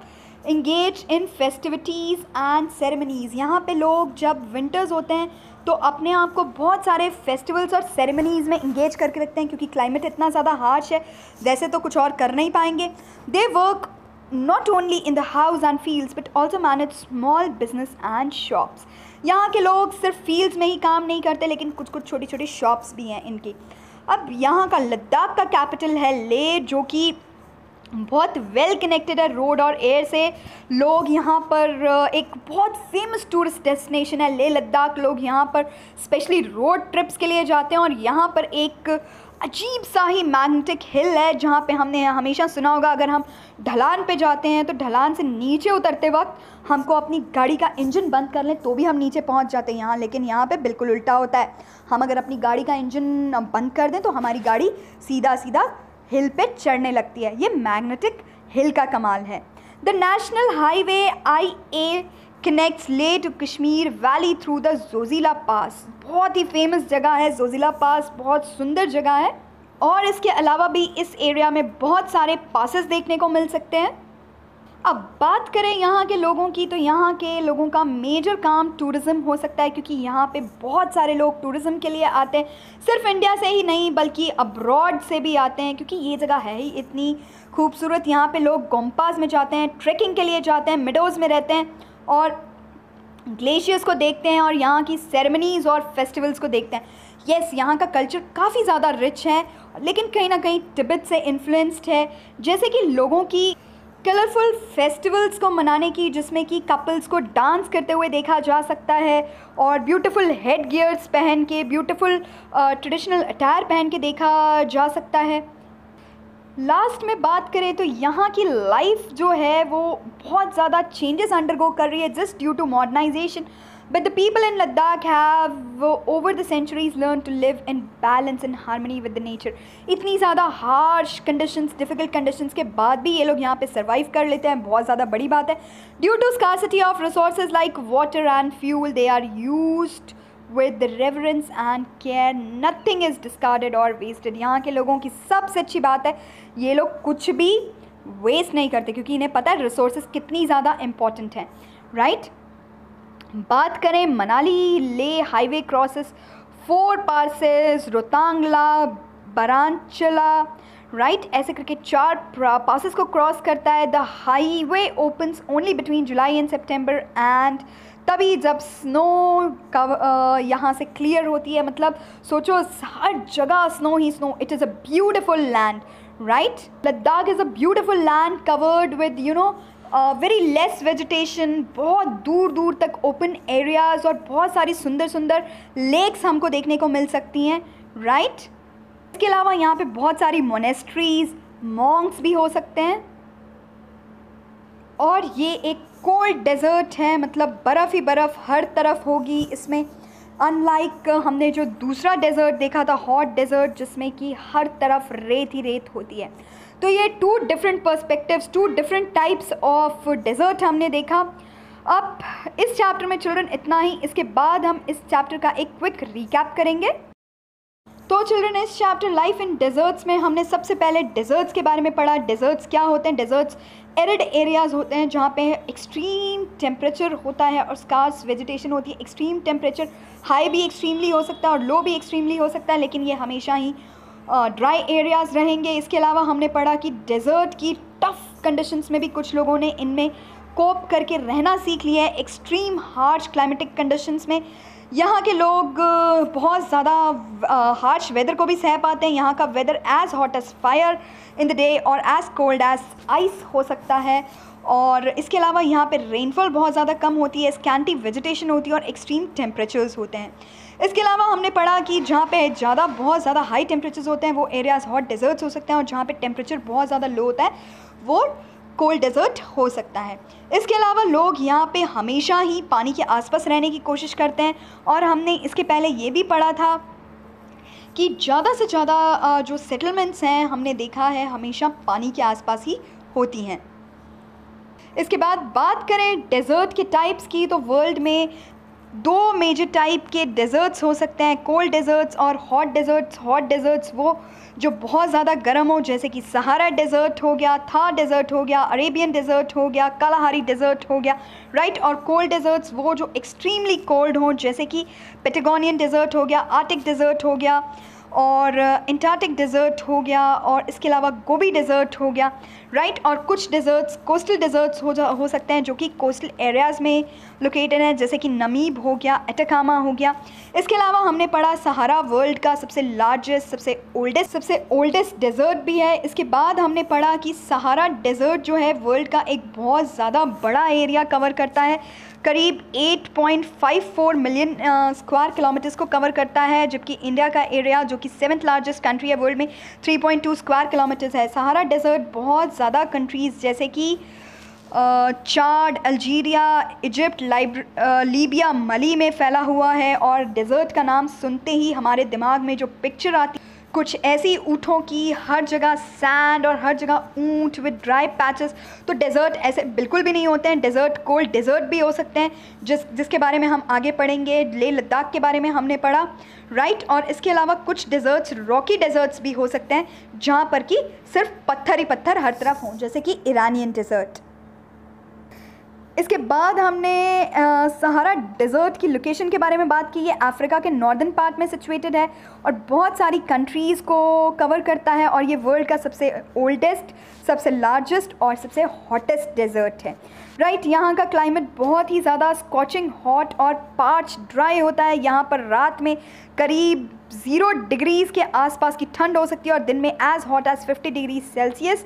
engage in festivities and ceremonies यहाँ पे लोग जब विंटर्स होते हैं तो अपने आप को बहुत सारे फेस्टिवल्स और सेरेमनीज़ में इंगेज करके रखते हैं क्योंकि क्लाइमेट इतना ज़्यादा हार्श है वैसे तो कुछ और कर नहीं पाएंगे they work not only in the house and fields but also manage small business and shops यहाँ के लोग सिर्फ फील्ड्स में ही काम नहीं करते लेकिन कुछ कुछ छोटी छोटी शॉप्स भी हैं इनकी अब यहाँ का लद्दाख का कैपिटल है ले जो कि बहुत वेल कनेक्टेड है रोड और एयर से लोग यहाँ पर एक बहुत फेमस टूरिस्ट डेस्टिनेशन है लेह लद्दाख लोग यहाँ पर स्पेशली रोड ट्रिप्स के लिए जाते हैं और यहाँ पर एक अजीब सा ही मैग्नेटिक हिल है जहाँ पे हमने हमेशा सुना होगा अगर हम ढलान पे जाते हैं तो ढलान से नीचे उतरते वक्त हमको अपनी गाड़ी का इंजन बंद कर लें तो भी हम नीचे पहुँच जाते हैं यहाँ लेकिन यहाँ पे बिल्कुल उल्टा होता है हम अगर अपनी गाड़ी का इंजन बंद कर दें तो हमारी गाड़ी सीधा सीधा हिल पे चढ़ने लगती है ये मैग्नेटिक हिल का कमाल है the national highway I A connects Leh to Kashmir valley through the Zojila pass बहुत ही फेमस जगह है जोजिला पास बहुत सुंदर जगह है और इसके अलावा भी इस एरिया में बहुत सारे पासेस देखने को मिल सकते हैं अब बात करें यहाँ के लोगों की तो यहाँ के लोगों का मेजर काम टूरिज़म हो सकता है क्योंकि यहाँ पे बहुत सारे लोग टूरिज़म के लिए आते हैं सिर्फ इंडिया से ही नहीं बल्कि अब्रॉड से भी आते हैं क्योंकि ये जगह है ही इतनी खूबसूरत यहाँ पे लोग गोम्पाज में जाते हैं ट्रैकिंग के लिए जाते हैं मिडोज़ में रहते हैं और ग्लेशियर्स को देखते हैं और यहाँ की सेरेमनीज़ और फेस्टिवल्स को देखते हैं येस yes, यहाँ का कल्चर काफ़ी ज़्यादा रिच है लेकिन कहीं ना कहीं तिब्बत से इन्फ्लुएंस्ड है जैसे कि लोगों की कलरफुल फेस्टिवल्स को मनाने की जिसमें कि कपल्स को डांस करते हुए देखा जा सकता है और ब्यूटीफुल हेड गियर्स पहन के ब्यूटीफुल ट्रेडिशनल अटायर पहन के देखा जा सकता है लास्ट में बात करें तो यहाँ की लाइफ जो है वो बहुत ज़्यादा चेंजेस अंडरगो कर रही है just due to modernisation But the people in Ladakh have uh, over the centuries learned to live in balance and harmony with the nature. इतनी ज़्यादा हार्श कंडीशंस डिफ़िकल्ट कंडीशंस के बाद भी ये लोग यहाँ पे सर्वाइव कर लेते हैं बहुत ज़्यादा बड़ी बात है due to scarcity of resource like water and fuel they are use with reverence and care nothing is discarded और वेस्टेड यहाँ के लोगों की सबसे अच्छी बात है ये लोग कुछ भी वेस्ट नहीं करते क्योंकि इन्हें पता है रिसोर्सेज कितनी ज़्यादा इम्पॉर्टेंट हैं राइट right? बात करें Manali Leh highway crosses four passes Rohtangla Baralachala right right? ऐसे करके चार पासिस को क्रॉस करता है the highway opens only between July and September and तभी जब स्नो का यहाँ से क्लियर होती है मतलब सोचो हर जगह स्नो ही snow it is a beautiful land right Ladakh is a beautiful land covered with you know very less vegetation बहुत दूर दूर तक ओपन एरियाज़ और बहुत सारी सुंदर सुंदर लेक्स हमको देखने को मिल सकती हैं राइट right? इसके अलावा यहाँ पे बहुत सारी मोनेस्ट्रीज मॉन्ग्स भी हो सकते हैं और ये एक कोल्ड डेजर्ट है मतलब बर्फ़ ही बर्फ़ हर तरफ होगी इसमें अनलाइक हमने जो दूसरा डेजर्ट देखा था हॉट डेजर्ट जिसमें कि हर तरफ रेत ही रेत होती है तो ये two different perspectives two different types of desert हमने देखा अब इस चैप्टर में चिल्ड्रन इतना ही इसके बाद हम इस चैप्टर का एक क्विक रिकैप करेंगे तो चिल्ड्रन इस चैप्टर लाइफ इन डेजर्ट्स में हमने सबसे पहले डेजर्ट्स के बारे में पढ़ा डेजर्ट्स क्या होते हैं डेजर्ट्स एरिड एरियाज होते हैं जहाँ पे एक्सट्रीम टेम्परेचर होता है और स्कार्स वेजिटेशन होती है एक्सट्रीम टेम्परेचर हाई भी एक्सट्रीमली हो सकता है और लो भी एक्सट्रीमली हो सकता है लेकिन ये हमेशा ही ड्राई एरियाज़ रहेंगे इसके अलावा हमने पढ़ा कि डेजर्ट की टफ़ कंडीशंस में भी कुछ लोगों ने इनमें कोप करके रहना सीख लिया है एक्सट्रीम हार्श क्लाइमेटिक कंडीशंस में यहाँ के लोग बहुत ज़्यादा हार्श वेदर को भी सह पाते हैं यहाँ का weather as hot as fire in the day और एज कोल्ड एज आइस हो सकता है और इसके अलावा यहाँ पे रेनफॉल बहुत ज़्यादा कम होती है स्कैंटी वेजिटेशन होती है और एक्सट्रीम टेम्परेचर्स होते हैं इसके अलावा हमने पढ़ा कि जहाँ पे ज़्यादा बहुत ज़्यादा हाई टेम्परेचर्स होते हैं वो एरियाज़ हॉट डेजर्ट्स हो सकते हैं और जहाँ पे टेम्परेचर बहुत ज़्यादा लो होता है वो कोल्ड डेजर्ट हो सकता है इसके अलावा लोग यहाँ पे हमेशा ही पानी के आसपास रहने की कोशिश करते हैं और हमने इसके पहले ये भी पढ़ा था कि ज़्यादा से ज़्यादा जो सेटलमेंट्स हैं हमने देखा है हमेशा पानी के आसपास ही होती हैं इसके बाद बात करें डेजर्ट के टाइप्स की तो वर्ल्ड में दो मेजर टाइप के डेजर्ट्स हो सकते हैं कोल्ड डेजर्ट्स और हॉट डेजर्ट्स हॉट डेजर्ट्स वो जो बहुत ज़्यादा गर्म हो जैसे कि सहारा डेजर्ट हो गया था डेजर्ट हो गया अरेबियन डेजर्ट हो गया कालाहारी डेजर्ट हो गया राइट और कोल्ड डेजर्ट्स वो जो एक्सट्रीमली कोल्ड हों जैसे कि पेटेगोनियन डेजर्ट हो गया आर्टिक डेजर्ट हो गया और इंटार्टिक uh, डेजर्ट हो गया और इसके अलावा गोभी डेजर्ट हो गया राइट और कुछ डेजर्ट्स कोस्टल डेजर्ट्स हो जा हो सकते हैं जो कि कोस्टल एरियाज़ में लोकेटेड हैं जैसे कि नमीब हो गया एटकामा हो गया इसके अलावा हमने पढ़ा सहारा वर्ल्ड का सबसे लार्जेस्ट सबसे ओल्डेस्ट सबसे ओल्डेस्ट डेजर्ट भी है इसके बाद हमने पढ़ा कि सहारा डेजर्ट जो है वर्ल्ड का एक बहुत ज़्यादा बड़ा एरिया कवर करता है करीब 8.54 मिलियन स्क्वायर किलोमीटर्स को कवर करता है जबकि इंडिया का एरिया जो कि सेवन्थ लार्जेस्ट कंट्री है वर्ल्ड में 3.2 स्क्वायर किलोमीटर्स है सहारा डेजर्ट बहुत ज़्यादा कंट्रीज़ जैसे कि चाड अल्जीरिया इजिप्ट लीबिया मली में फैला हुआ है और डेजर्ट का नाम सुनते ही हमारे दिमाग में जो पिक्चर आती है कुछ ऐसी ऊँटों की हर जगह सैंड और हर जगह ऊँट विद ड्राई पैचेस तो डेजर्ट ऐसे बिल्कुल भी नहीं होते हैं डेजर्ट कोल्ड डेजर्ट भी हो सकते हैं जिस जिसके बारे में हम आगे पढ़ेंगे लेह लद्दाख के बारे में हमने पढ़ा राइट right? और इसके अलावा कुछ डेजर्ट्स रॉकी डेजर्ट्स भी हो सकते हैं जहाँ पर कि सिर्फ पत्थर ही पत्थर हर तरफ हों जैसे कि ईरानियन डेजर्ट इसके बाद हमने आ, सहारा डेजर्ट की लोकेशन के बारे में बात की ये अफ्रीका के नॉर्दर्न पार्ट में सिचुएटेड है और बहुत सारी कंट्रीज़ को कवर करता है और ये वर्ल्ड का सबसे ओल्डेस्ट सबसे लार्जेस्ट और सबसे हॉटेस्ट डेजर्ट है राइट right, यहाँ का क्लाइमेट बहुत ही ज़्यादा स्कॉचिंग हॉट और पार्च ड्राई होता है यहाँ पर रात में करीब ज़ीरो डिग्रीज़ के आसपास की ठंड हो सकती है और दिन में as hot as fifty degree Celsius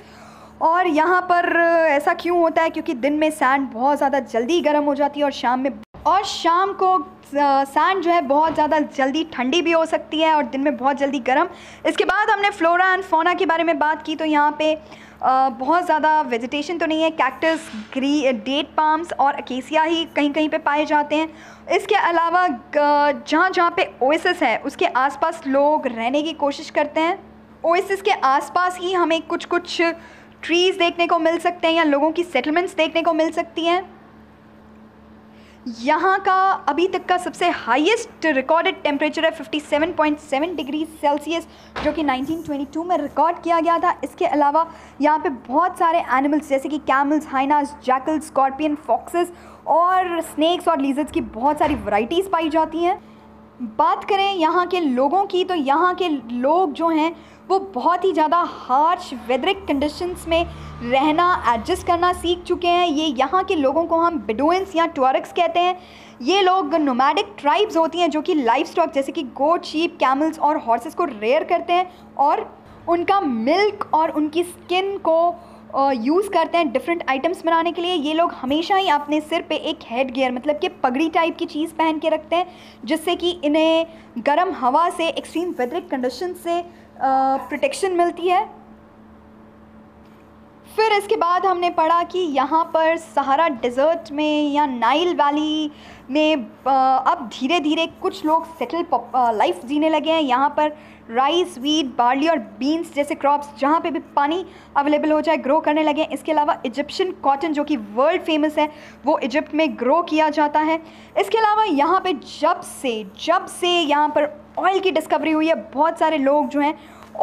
और यहाँ पर ऐसा क्यों होता है क्योंकि दिन में सैंड बहुत ज़्यादा जल्दी गर्म हो जाती है और शाम में और शाम को सैंड जो है बहुत ज़्यादा जल्दी ठंडी भी हो सकती है और दिन में बहुत जल्दी गर्म इसके बाद हमने फ्लोरा एंड फोना के बारे में बात की तो यहाँ पे बहुत ज़्यादा वेजिटेशन तो नहीं है कैक्टस ग्री डेट पाम्स और अकेसिया ही कहीं कहीं पे पाए जाते हैं इसके अलावा जहाँ जहाँ पे ओएसएस है उसके आसपास लोग रहने की कोशिश करते हैं ओएसएस के आसपास ही हमें कुछ कुछ ट्रीज देखने को मिल सकते हैं या लोगों की सेटलमेंट्स देखने को मिल सकती हैं यहाँ का अभी तक का सबसे हाईएस्ट रिकॉर्डेड टेम्परेचर है 57.7 डिग्री सेल्सियस जो कि 1922 में रिकॉर्ड किया गया था इसके अलावा यहाँ पे बहुत सारे एनिमल्स जैसे कि camels hyenas jackals scorpion foxes और स्नैक्स और लीजर्स की बहुत सारी वैरायटीज़ पाई जाती हैं बात करें यहाँ के लोगों की तो यहाँ के लोग जो हैं वो बहुत ही ज़्यादा हार्श वेदरिक कंडीशंस में रहना एडजस्ट करना सीख चुके हैं ये यहाँ के लोगों को हम बेडोइंस या टॉरक्स कहते हैं ये लोग नोमैडिक ट्राइब्स होती हैं जो कि लाइफ स्टॉक जैसे कि गोट शीप कैमल्स और हॉर्सेस को रेयर करते हैं और उनका मिल्क और उनकी स्किन को यूज़ करते हैं डिफरेंट आइटम्स बनाने के लिए ये लोग हमेशा ही अपने सिर पे एक हेड गियर मतलब कि पगड़ी टाइप की चीज़ पहन के रखते हैं जिससे कि इन्हें गर्म हवा से एक्सट्रीम वेदर कंडीशन से प्रोटेक्शन मिलती है फिर इसके बाद हमने पढ़ा कि यहाँ पर सहारा डेजर्ट में या नाइल वैली में अब धीरे धीरे कुछ लोग सेटल लाइफ जीने लगे हैं यहाँ पर राइस वीट बार्ली और बीन्स जैसे क्रॉप्स जहाँ पे भी पानी अवेलेबल हो जाए ग्रो करने लगे इसके अलावा इजिप्शियन कॉटन जो कि वर्ल्ड फेमस है वो इजिप्ट में ग्रो किया जाता है इसके अलावा यहाँ पे जब से जब से यहाँ पर ऑयल की डिस्कवरी हुई है बहुत सारे लोग जो हैं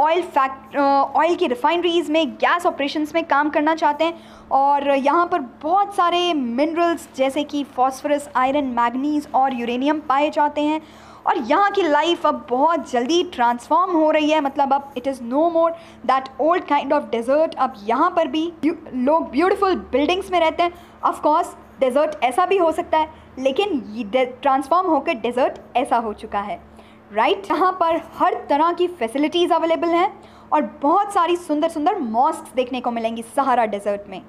ऑयल फैक्ट ऑयल की रिफाइनरीज़ में गैस ऑपरेशंस में काम करना चाहते हैं और यहाँ पर बहुत सारे मिनरल्स जैसे कि फॉस्फोरस आयरन मैगनीज़ और यूरेनियम पाए जाते हैं और यहाँ की लाइफ अब बहुत जल्दी ट्रांसफॉर्म हो रही है मतलब अब it is no more that old kind of desert अब यहाँ पर भी लोग ब्यूटिफुल बिल्डिंग्स में रहते हैं ऑफकोर्स डेजर्ट ऐसा भी हो सकता है लेकिन ट्रांसफॉर्म होकर डेजर्ट ऐसा हो चुका है राइट right? यहाँ पर हर तरह की फैसिलिटीज़ अवेलेबल हैं और बहुत सारी सुंदर सुंदर मॉस्क देखने को मिलेंगी सहारा डेजर्ट में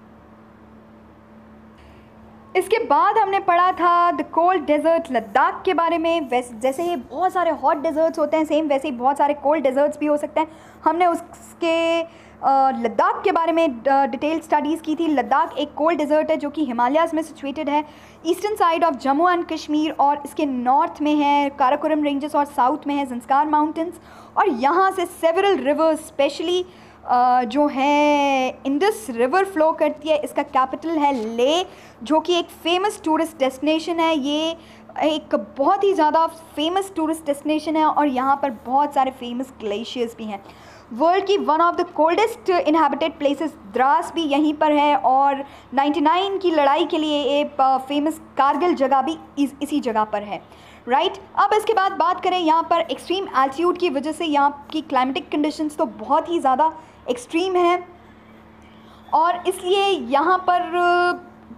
इसके बाद हमने पढ़ा था द कोल्ड डेजर्ट लद्दाख के बारे में वैसे जैसे ये बहुत सारे हॉट डेजर्ट्स होते हैं सेम वैसे ही बहुत सारे कोल्ड डेजर्ट्स भी हो सकते हैं हमने उसके लद्दाख के बारे में डिटेल स्टडीज़ की थी लद्दाख एक कोल्ड डेजर्ट है जो कि हिमालयाज़ में सिचुएटेड है eastern side of Jammu and Kashmir और इसके नॉर्थ में है काराकोरम रेंजेस और साउथ में है जंस्कार माउंटेंस और यहाँ से सेवरल रिवर्स स्पेशली जो है इंडस रिवर फ्लो करती है इसका कैपिटल है ले जो कि एक फेमस टूरिस्ट डेस्टिनेशन है ये एक बहुत ही ज़्यादा फेमस टूरिस्ट डेस्टिनेशन है और यहाँ पर बहुत सारे फेमस ग्लेशियर्स भी हैं वर्ल्ड की one of the coldest inhabited places Dras भी यहीं पर है और 99 की लड़ाई के लिए एक फेमस कारगिल जगह भी इस, इसी जगह पर है राइट right? अब इसके बाद बात करें यहाँ पर एक्सट्रीम एल्टीट्यूड की वजह से यहाँ की क्लाइमेटिक कंडीशंस तो बहुत ही ज़्यादा एक्सट्रीम है और इसलिए यहाँ पर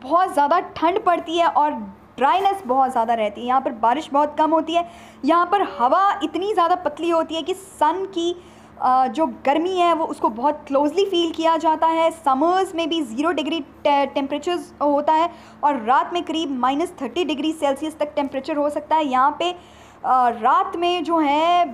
बहुत ज़्यादा ठंड पड़ती है और ड्राइनेस बहुत ज़्यादा रहती है यहाँ पर बारिश बहुत कम होती है यहाँ पर हवा इतनी ज़्यादा पतली होती है कि सन की जो गर्मी है वो उसको बहुत क्लोजली फील किया जाता है समर्स में भी ज़ीरो डिग्री टेम्परेचर होता है और रात में करीब माइनस थर्टी डिग्री सेल्सियस तक टेम्परेचर हो सकता है यहाँ पे रात में जो है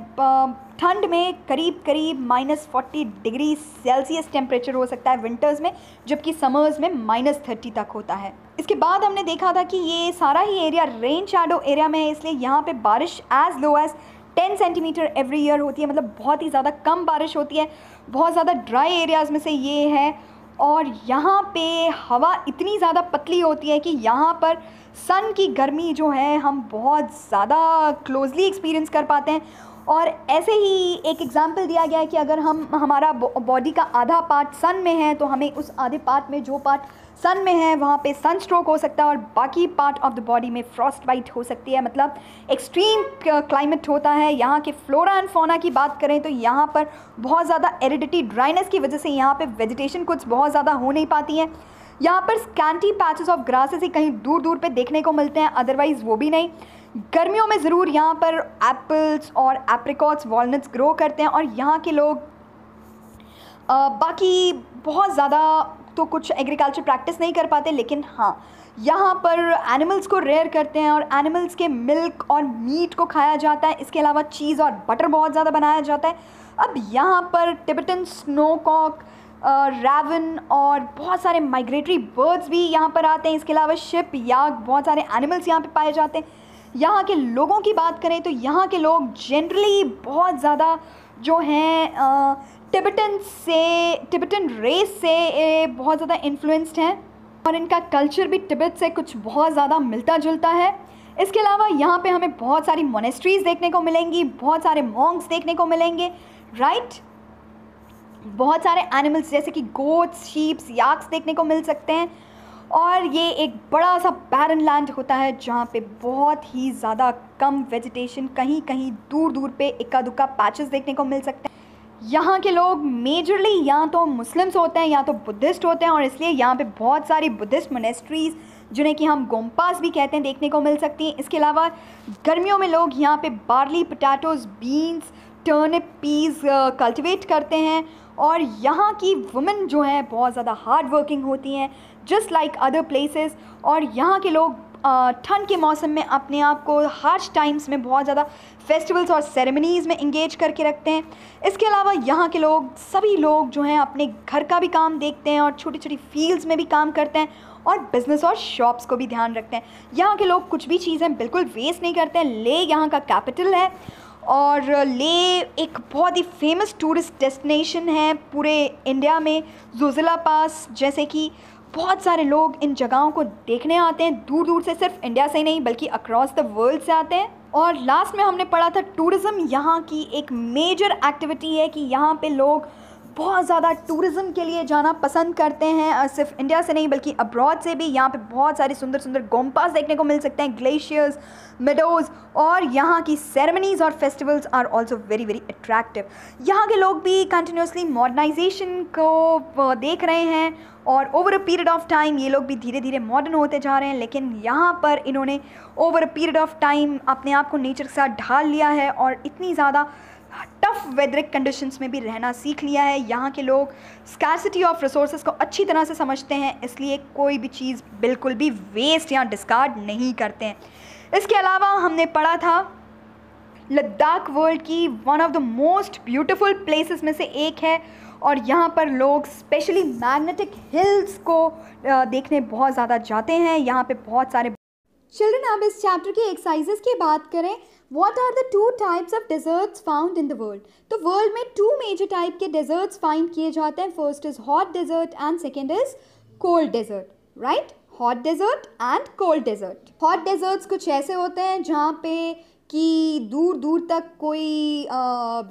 ठंड में करीब करीब minus forty degree Celsius temperature हो सकता है विंटर्स में जबकि समर्स में माइनस थर्टी तक होता है इसके बाद हमने देखा था कि ये सारा ही एरिया रेन शेडो एरिया में है इसलिए यहाँ पे बारिश as low as ten centimetre every year होती है मतलब बहुत ही ज़्यादा कम बारिश होती है बहुत ज़्यादा ड्राई एरियाज़ में से ये है और यहाँ पे हवा इतनी ज़्यादा पतली होती है कि यहाँ पर सन की गर्मी जो है हम बहुत ज़्यादा क्लोजली एक्सपीरियंस कर पाते हैं और ऐसे ही एक एग्ज़ाम्पल दिया गया है कि अगर हम हमारा बॉडी का आधा पार्ट सन में है तो हमें उस आधे पार्ट में जो पार्ट सन में है वहाँ पे सन स्ट्रोक हो सकता है और बाकी पार्ट ऑफ द बॉडी में फ्रॉस्ट वाइट हो सकती है मतलब एक्सट्रीम क्लाइमेट होता है यहाँ के फ्लोरा एंड फोना की बात करें तो यहाँ पर बहुत ज़्यादा एरिडिटी ड्राइनेस की वजह से यहाँ पर वेजिटेशन कुछ बहुत ज़्यादा हो नहीं पाती है यहाँ पर स्कैंटी पैचेस ऑफ ग्रासेस ही कहीं दूर दूर पे देखने को मिलते हैं अदरवाइज़ वो भी नहीं गर्मियों में ज़रूर यहाँ पर एप्पल्स और एप्रिकॉट्स वॉलनट्स ग्रो करते हैं और यहाँ के लोग आ, बाकी बहुत ज़्यादा तो कुछ एग्रीकल्चर प्रैक्टिस नहीं कर पाते लेकिन हाँ यहाँ पर एनिमल्स को रेयर करते हैं और एनिमल्स के मिल्क और मीट को खाया जाता है इसके अलावा चीज़ और बटर बहुत ज़्यादा बनाया जाता है अब यहाँ पर टिबटन स्नोकॉक रेवन और बहुत सारे माइग्रेटरी बर्ड्स भी यहाँ पर आते हैं इसके अलावा शिप याग बहुत सारे एनिमल्स यहाँ पर पाए जाते हैं यहाँ के लोगों की बात करें तो यहाँ के लोग जनरली बहुत ज़्यादा जो हैं टिबन से टिबन रेस से बहुत ज़्यादा इन्फ्लुएंस्ड हैं और इनका कल्चर भी टिबत से कुछ बहुत ज़्यादा मिलता जुलता है इसके अलावा यहाँ पे हमें बहुत सारी मोनेस्ट्रीज़ देखने को मिलेंगी बहुत सारे मॉन्ग्स देखने को मिलेंगे राइट बहुत सारे एनिमल्स जैसे कि गोट्स शीप्स याक्स देखने को मिल सकते हैं और ये एक बड़ा सा बैरन लैंड होता है जहाँ पे बहुत ही ज़्यादा कम वेजिटेशन कहीं कहीं दूर दूर पे इक्का दुक्का पैचेस देखने को मिल सकते हैं यहाँ के लोग मेजरली या तो मुस्लिम्स होते हैं या तो बुद्धिस्ट होते हैं और इसलिए यहाँ पे बहुत सारी बुद्धिस्ट मोनेस्ट्रीज़ जिन्हें कि हम गोम्पास भी कहते हैं देखने को मिल सकती हैं इसके अलावा गर्मियों में लोग यहाँ पे barley potatoes beans turnip peas cultivate करते हैं और यहाँ की वुमेन जो हैं बहुत ज़्यादा हार्ड वर्किंग होती हैं जस्ट लाइक अदर प्लेसेस और यहाँ के लोग ठंड के मौसम में अपने आप को हार्श टाइम्स में बहुत ज़्यादा फेस्टिवल्स और सेरेमनीज़ में इंगेज करके रखते हैं इसके अलावा यहाँ के लोग सभी लोग जो हैं अपने घर का भी काम देखते हैं और छोटी छोटी फील्ड्स में भी काम करते हैं और बिज़नेस और शॉप्स को भी ध्यान रखते हैं यहाँ के लोग कुछ भी चीज़ें बिल्कुल वेस्ट नहीं करते हैं ले यहाँ का कैपिटल है और ले एक बहुत ही फेमस टूरिस्ट डेस्टिनेशन है पूरे इंडिया में जोजिला पास जैसे कि बहुत सारे लोग इन जगहों को देखने आते हैं दूर दूर से सिर्फ इंडिया से ही नहीं बल्कि अक्रॉस द वर्ल्ड से आते हैं और लास्ट में हमने पढ़ा था टूरिज़्म यहाँ की एक मेजर एक्टिविटी है कि यहाँ पे लोग बहुत ज़्यादा टूरिज़म के लिए जाना पसंद करते हैं सिर्फ इंडिया से नहीं बल्कि अब्रॉड से भी यहाँ पे बहुत सारे सुंदर सुंदर गोम्पास देखने को मिल सकते हैं ग्लेशियर्स मेडोज़ और यहाँ की सेरेमनीज़ और festivals are also very very attractive यहाँ के लोग भी कंटिन्यूसली मॉडर्नाइजेशन को देख रहे हैं और over a period of time ये लोग भी धीरे धीरे मॉडर्न होते जा रहे हैं लेकिन यहाँ पर इन्होंने over a period of time अपने आप को नेचर के साथ ढाल लिया है और इतनी ज़्यादा टफ वेदर कंडीशंस में भी रहना सीख लिया है यहाँ के लोग स्कैसिटी ऑफ रिसोर्स को अच्छी तरह से समझते हैं इसलिए कोई भी चीज़ बिल्कुल भी वेस्ट या डिस्कार्ड नहीं करते हैं इसके अलावा हमने पढ़ा था लद्दाख वर्ल्ड की one of the most beautiful places में से एक है और यहाँ पर लोग स्पेशली मैग्नेटिक हिल्स को देखने बहुत ज़्यादा जाते हैं यहाँ पे बहुत सारे चिल्ड्रन अब इस चैप्टर की एक्सरसाइजेस की बात करें what are the two types of deserts found in the world तो वर्ल्ड में टू मेजर टाइप के डेजर्ट्स फाइंड किए जाते हैं first is hot desert and second is cold desert right hot desert and cold desert hot deserts कुछ ऐसे होते हैं जहाँ पे कि दूर दूर तक कोई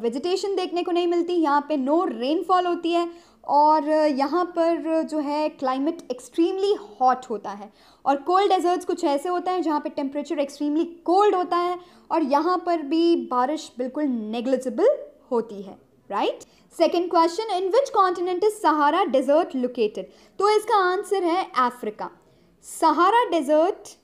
वेजिटेशन uh, देखने को नहीं मिलती यहाँ पे नो रेनफॉल होती है और यहाँ पर जो है क्लाइमेट एक्सट्रीमली हॉट होता है और कोल्ड डेजर्ट्स कुछ ऐसे होते हैं जहाँ पे टेम्परेचर एक्सट्रीमली कोल्ड होता है और यहाँ पर भी बारिश बिल्कुल नेग्लिजिबल होती है right second question in which continent is Sahara desert located तो इसका आंसर है Africa Sahara desert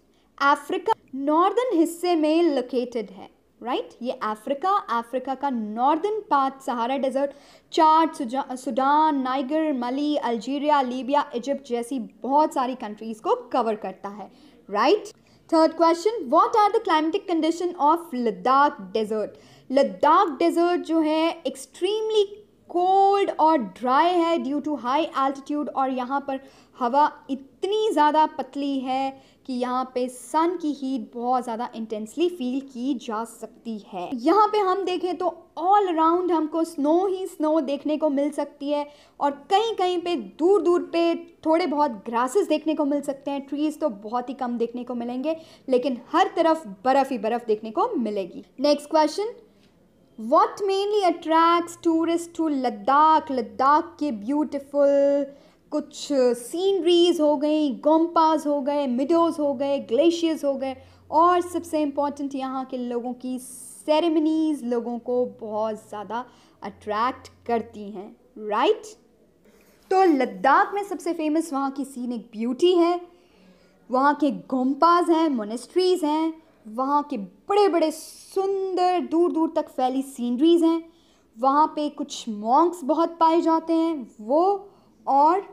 Africa northern हिस्से में लोकेटेड है राइट right? ये अफ्रीका अफ्रीका का northern part Sahara desert Chad Sudan Niger Mali Algeria Libya Egypt जैसी बहुत सारी कंट्रीज़ को कवर करता है right third question what are the climatic condition of Ladakh desert Ladakh desert जो है एक्सट्रीमली कोल्ड और ड्राई है ड्यू टू हाई एल्टीट्यूड और यहाँ पर हवा इतनी ज़्यादा पतली है कि यहाँ पे सन की हीट बहुत ज़्यादा इंटेंसली फील की जा सकती है यहाँ पे हम देखें तो ऑल अराउंड हमको स्नो ही स्नो देखने को मिल सकती है और कहीं कहीं पे दूर दूर पे थोड़े बहुत ग्रासेस देखने को मिल सकते हैं ट्रीज तो बहुत ही कम देखने को मिलेंगे लेकिन हर तरफ बर्फ़ ही बर्फ़ देखने को मिलेगी next question what mainly attract tourist to Ladakh Ladakh के ब्यूटिफुल कुछ सीनरीज हो गई गोम्पास हो गए मिडोज हो गए ग्लेशियर्स हो गए और सबसे इम्पॉर्टेंट यहाँ के लोगों की सेरेमनीज़ लोगों को बहुत ज़्यादा अट्रैक्ट करती हैं राइट तो लद्दाख में सबसे फेमस वहाँ की सीनिक ब्यूटी है वहाँ के गोम्पाज हैं मोनेस्ट्रीज़ हैं वहाँ के बड़े बड़े सुंदर दूर दूर तक फैली सीनरीज़ हैं वहाँ पे कुछ मॉन्क्स बहुत पाए जाते हैं वो और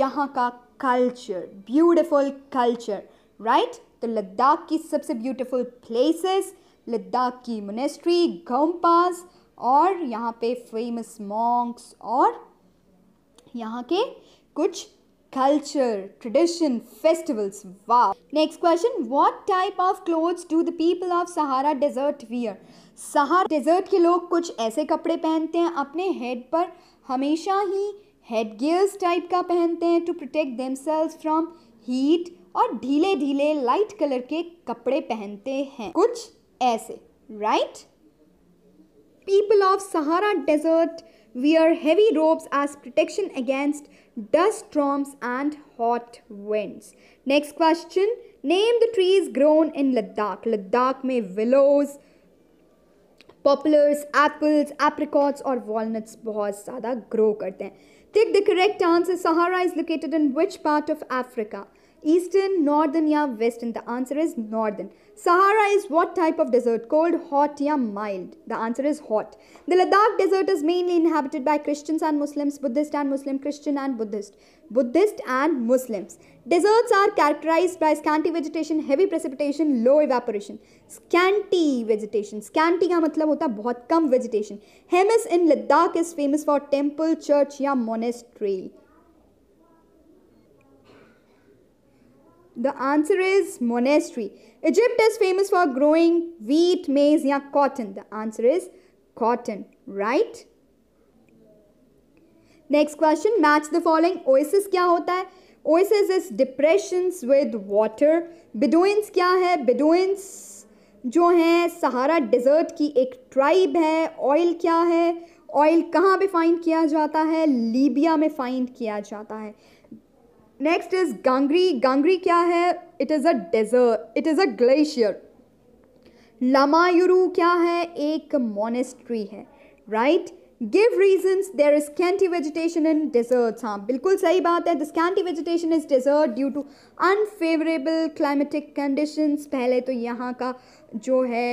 यहाँ का कल्चर ब्यूटीफुल कल्चर राइट तो लद्दाख की सबसे ब्यूटीफुल प्लेसेस लद्दाख की मोनेस्ट्री गम्पास और यहाँ पे फेमस मॉन्क्स और यहाँ के कुछ culture tradition festivals. Wow. Next question. What type of clothes do the people of Sahara Desert wear? Sahara Desert के लोग कुछ ऐसे कपड़े पहनते हैं अपने head पर हमेशा ही हेड गियर्स टाइप का पहनते हैं to protect them from heat और ढीले ढीले लाइट कलर के कपड़े पहनते हैं कुछ ऐसे right people of Sahara desert we are heavy robes as protection against dust storms and hot winds. Next question. Name the trees grown in Ladakh. Ladakh may willows, poplars, apples, apricots or walnuts बहुत ज़्यादा grow करते हैं. Take the correct answer. Sahara is located in which part of Africa? Eastern, northern, yeah, western? The answer is northern. Sahara is what type of desert? Cold, hot, yeah, mild? The answer is hot. The Ladakh desert is mainly inhabited by Christians and Muslims, Buddhist and Muslim, Christian and Buddhist, Buddhist and Muslims. Deserts are characterized by scanty vegetation, heavy precipitation, low evaporation. Scanty vegetation. Scanty का मतलब होता बहुत कम vegetation. Hemis in Ladakh is famous for temple, church या monastery. The answer is monastery. Egypt is famous for growing wheat, maize, ya cotton. The answer is cotton, right? Next question match the following oasis क्या होता है oasis is depressions with water Bedouins क्या है बिडोइंस जो हैं सहारा desert की एक tribe है ऑयल क्या है ऑयल कहाँ पे फाइंड किया जाता है लीबिया में फाइंड किया जाता है नेक्स्ट इज गांगरी गांगरी क्या है it is a desert it is a glacier Lamayuru क्या है एक मोनेस्ट्री है right give reasons there is scanty vegetation in desert हाँ बिल्कुल सही बात है this scanty vegetation is desert due to unfavourable climatic conditions पहले तो यहाँ का जो है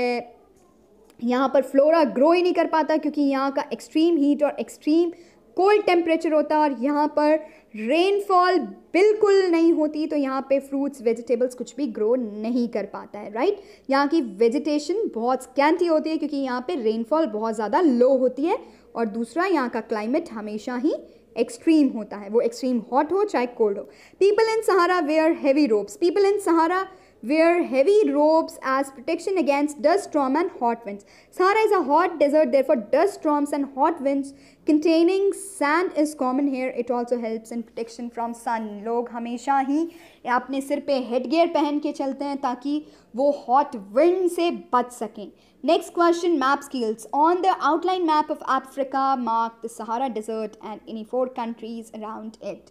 यहाँ पर फ्लोरा ग्रो ही नहीं कर पाता क्योंकि यहाँ का एक्सट्रीम हीट और एक्सट्रीम कोल्ड टेम्परेचर होता है और यहाँ पर रेनफॉल बिल्कुल नहीं होती तो यहाँ पे फ्रूट्स वेजिटेबल्स कुछ भी ग्रो नहीं कर पाता है राइट यहाँ की वेजिटेशन बहुत स्कैंटी होती है क्योंकि यहाँ पे रेनफॉल बहुत ज़्यादा लो होती है और दूसरा यहाँ का क्लाइमेट हमेशा ही एक्सट्रीम होता है वो एक्सट्रीम हॉट हो चाहे कोल्ड हो people in Sahara wear heavy robes people in Sahara heavy robes as protection against dust dust and hot winds Sahara is a hot desert therefore dust storms and hot winds containing sand is common here it also helps in protection from sun लोग हमेशा ही अपने सिर पे head gear पहन के चलते हैं ताकि वो हॉट विंड से बच सकें next question map skills on the outline map of Africa mark the Sahara desert and any four countries around it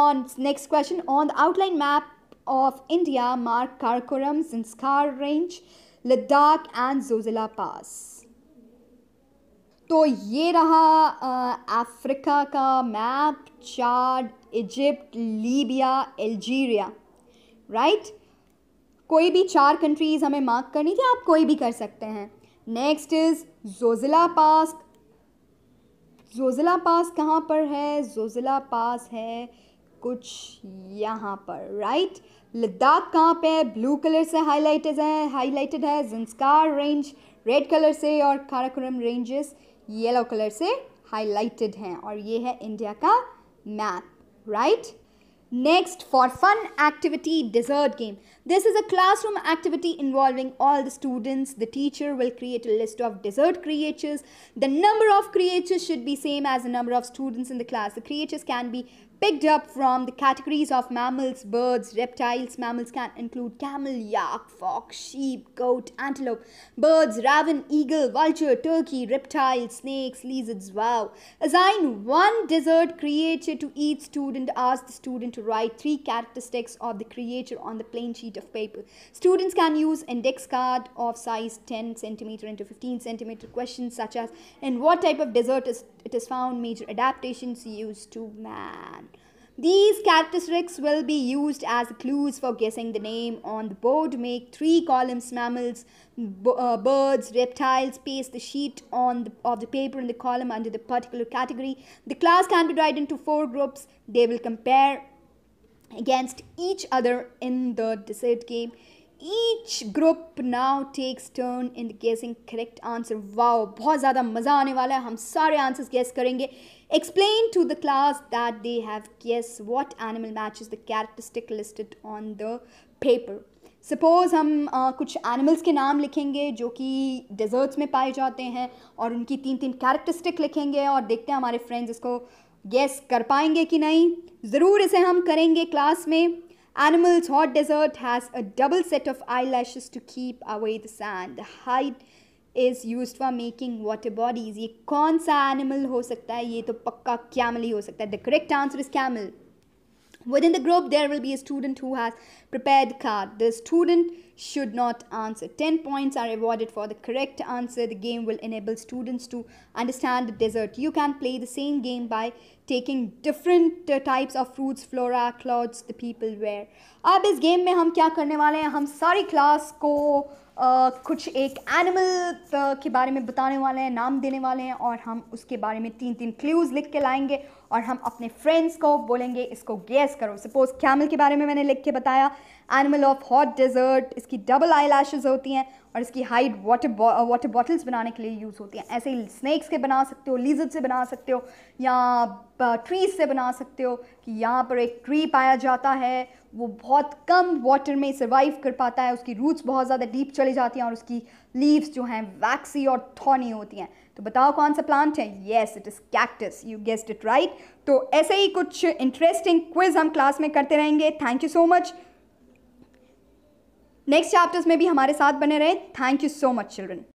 on next question on the outline map of India mark Karakoram Zanskar range Ladakh and Zojila pass तो ये रहा Africa का map Chad Egypt Libya Algeria right कोई भी चार countries हमें mark करनी थी आप कोई भी कर सकते हैं next is Zojila pass Zojila pass कहाँ पर है जोजिला पास है कुछ यहाँ पर राइट लद्दाख कहाँ पे है ब्लू कलर से हाईलाइटेड है हाईलाइटेड है जिंसकार रेंज रेड कलर से और काराकोरम रेंजेस येलो कलर से हाईलाइटेड है और ये है इंडिया का map right next for fun activity desert game this is a classroom activity involving all the students the teacher will create a list of desert creatures the number of creatures should be same as the number of students in the class the creatures can be picked up from the categories of mammals, birds, reptiles. Mammals can include camel, yak, fox, sheep, goat, antelope, birds, raven, eagle, vulture, turkey, Reptiles: snakes, lizards. Wow. Assign one desert creature to each student. Ask the student to write three characteristics of the creature on the plain sheet of paper. Students can use index card of size 10 centimeter into 15 centimeter questions such as in what type of desert is it has found major adaptations used to man. These characteristics will be used as clues for guessing the name on the board. Make three columns, mammals, uh, birds, reptiles. Paste the sheet on the, of the paper in the column under the particular category. The class can be divided into four groups. They will compare against each other in the dessert game. Each group now takes turn in guessing correct answer wow बहुत ज़्यादा मज़ा आने वाला है हम सारे answers guess करेंगे explain to the class that they have guess what animal match is the characteristic listed on the paper suppose हम आ, कुछ एनिमल्स के नाम लिखेंगे जो कि डेजर्ट्स में पाए जाते हैं और उनकी तीन तीन कैरेक्टरिस्टिक लिखेंगे और देखते हैं हमारे फ्रेंड्स इसको गेस कर पाएंगे कि नहीं ज़रूर इसे हम करेंगे क्लास में Animals, hot desert has a double set of eyelashes to keep away the sand. The Hide is used for making water bodies. ये कौन सा animal हो सकता है ये तो पक्का camel ही हो सकता The correct answer is camel. Within the group, there will be a student who has prepared card. The student should not answer. 10 points are awarded for the correct answer. The game will enable students to understand the desert. You can play the same game by taking different types of fruits flora clothes the people wear अब इस game में हम क्या करने वाले हैं हम सारी क्लास को Uh, कुछ एक एनिमल uh, के बारे में बताने वाले हैं नाम देने वाले हैं और हम उसके बारे में तीन तीन क्ल्यूज़ लिख के लाएंगे और हम अपने फ्रेंड्स को बोलेंगे इसको गैस करो सपोज़ कैमल के बारे में मैंने लिख के बताया एनिमल ऑफ हॉट डेजर्ट इसकी डबल आई होती हैं और इसकी हाइट वाटर वाटर बॉटल्स बनाने के लिए यूज़ होती हैं ऐसे ही स्नैक्स के बना सकते हो लीजर से बना सकते हो या ट्रीज uh, से बना सकते हो कि यहाँ पर एक ट्री पाया जाता है वो बहुत कम वाटर में सर्वाइव कर पाता है उसकी रूट्स बहुत ज़्यादा डीप चली जाती हैं और उसकी लीव्स जो हैं वैक्सी और थॉनी होती हैं तो बताओ कौन सा प्लांट है yes it is cactus you guessed it right तो ऐसे ही कुछ इंटरेस्टिंग क्विज़ हम क्लास में करते रहेंगे thank you so much next chapters में भी हमारे साथ बने रहे thank you so much children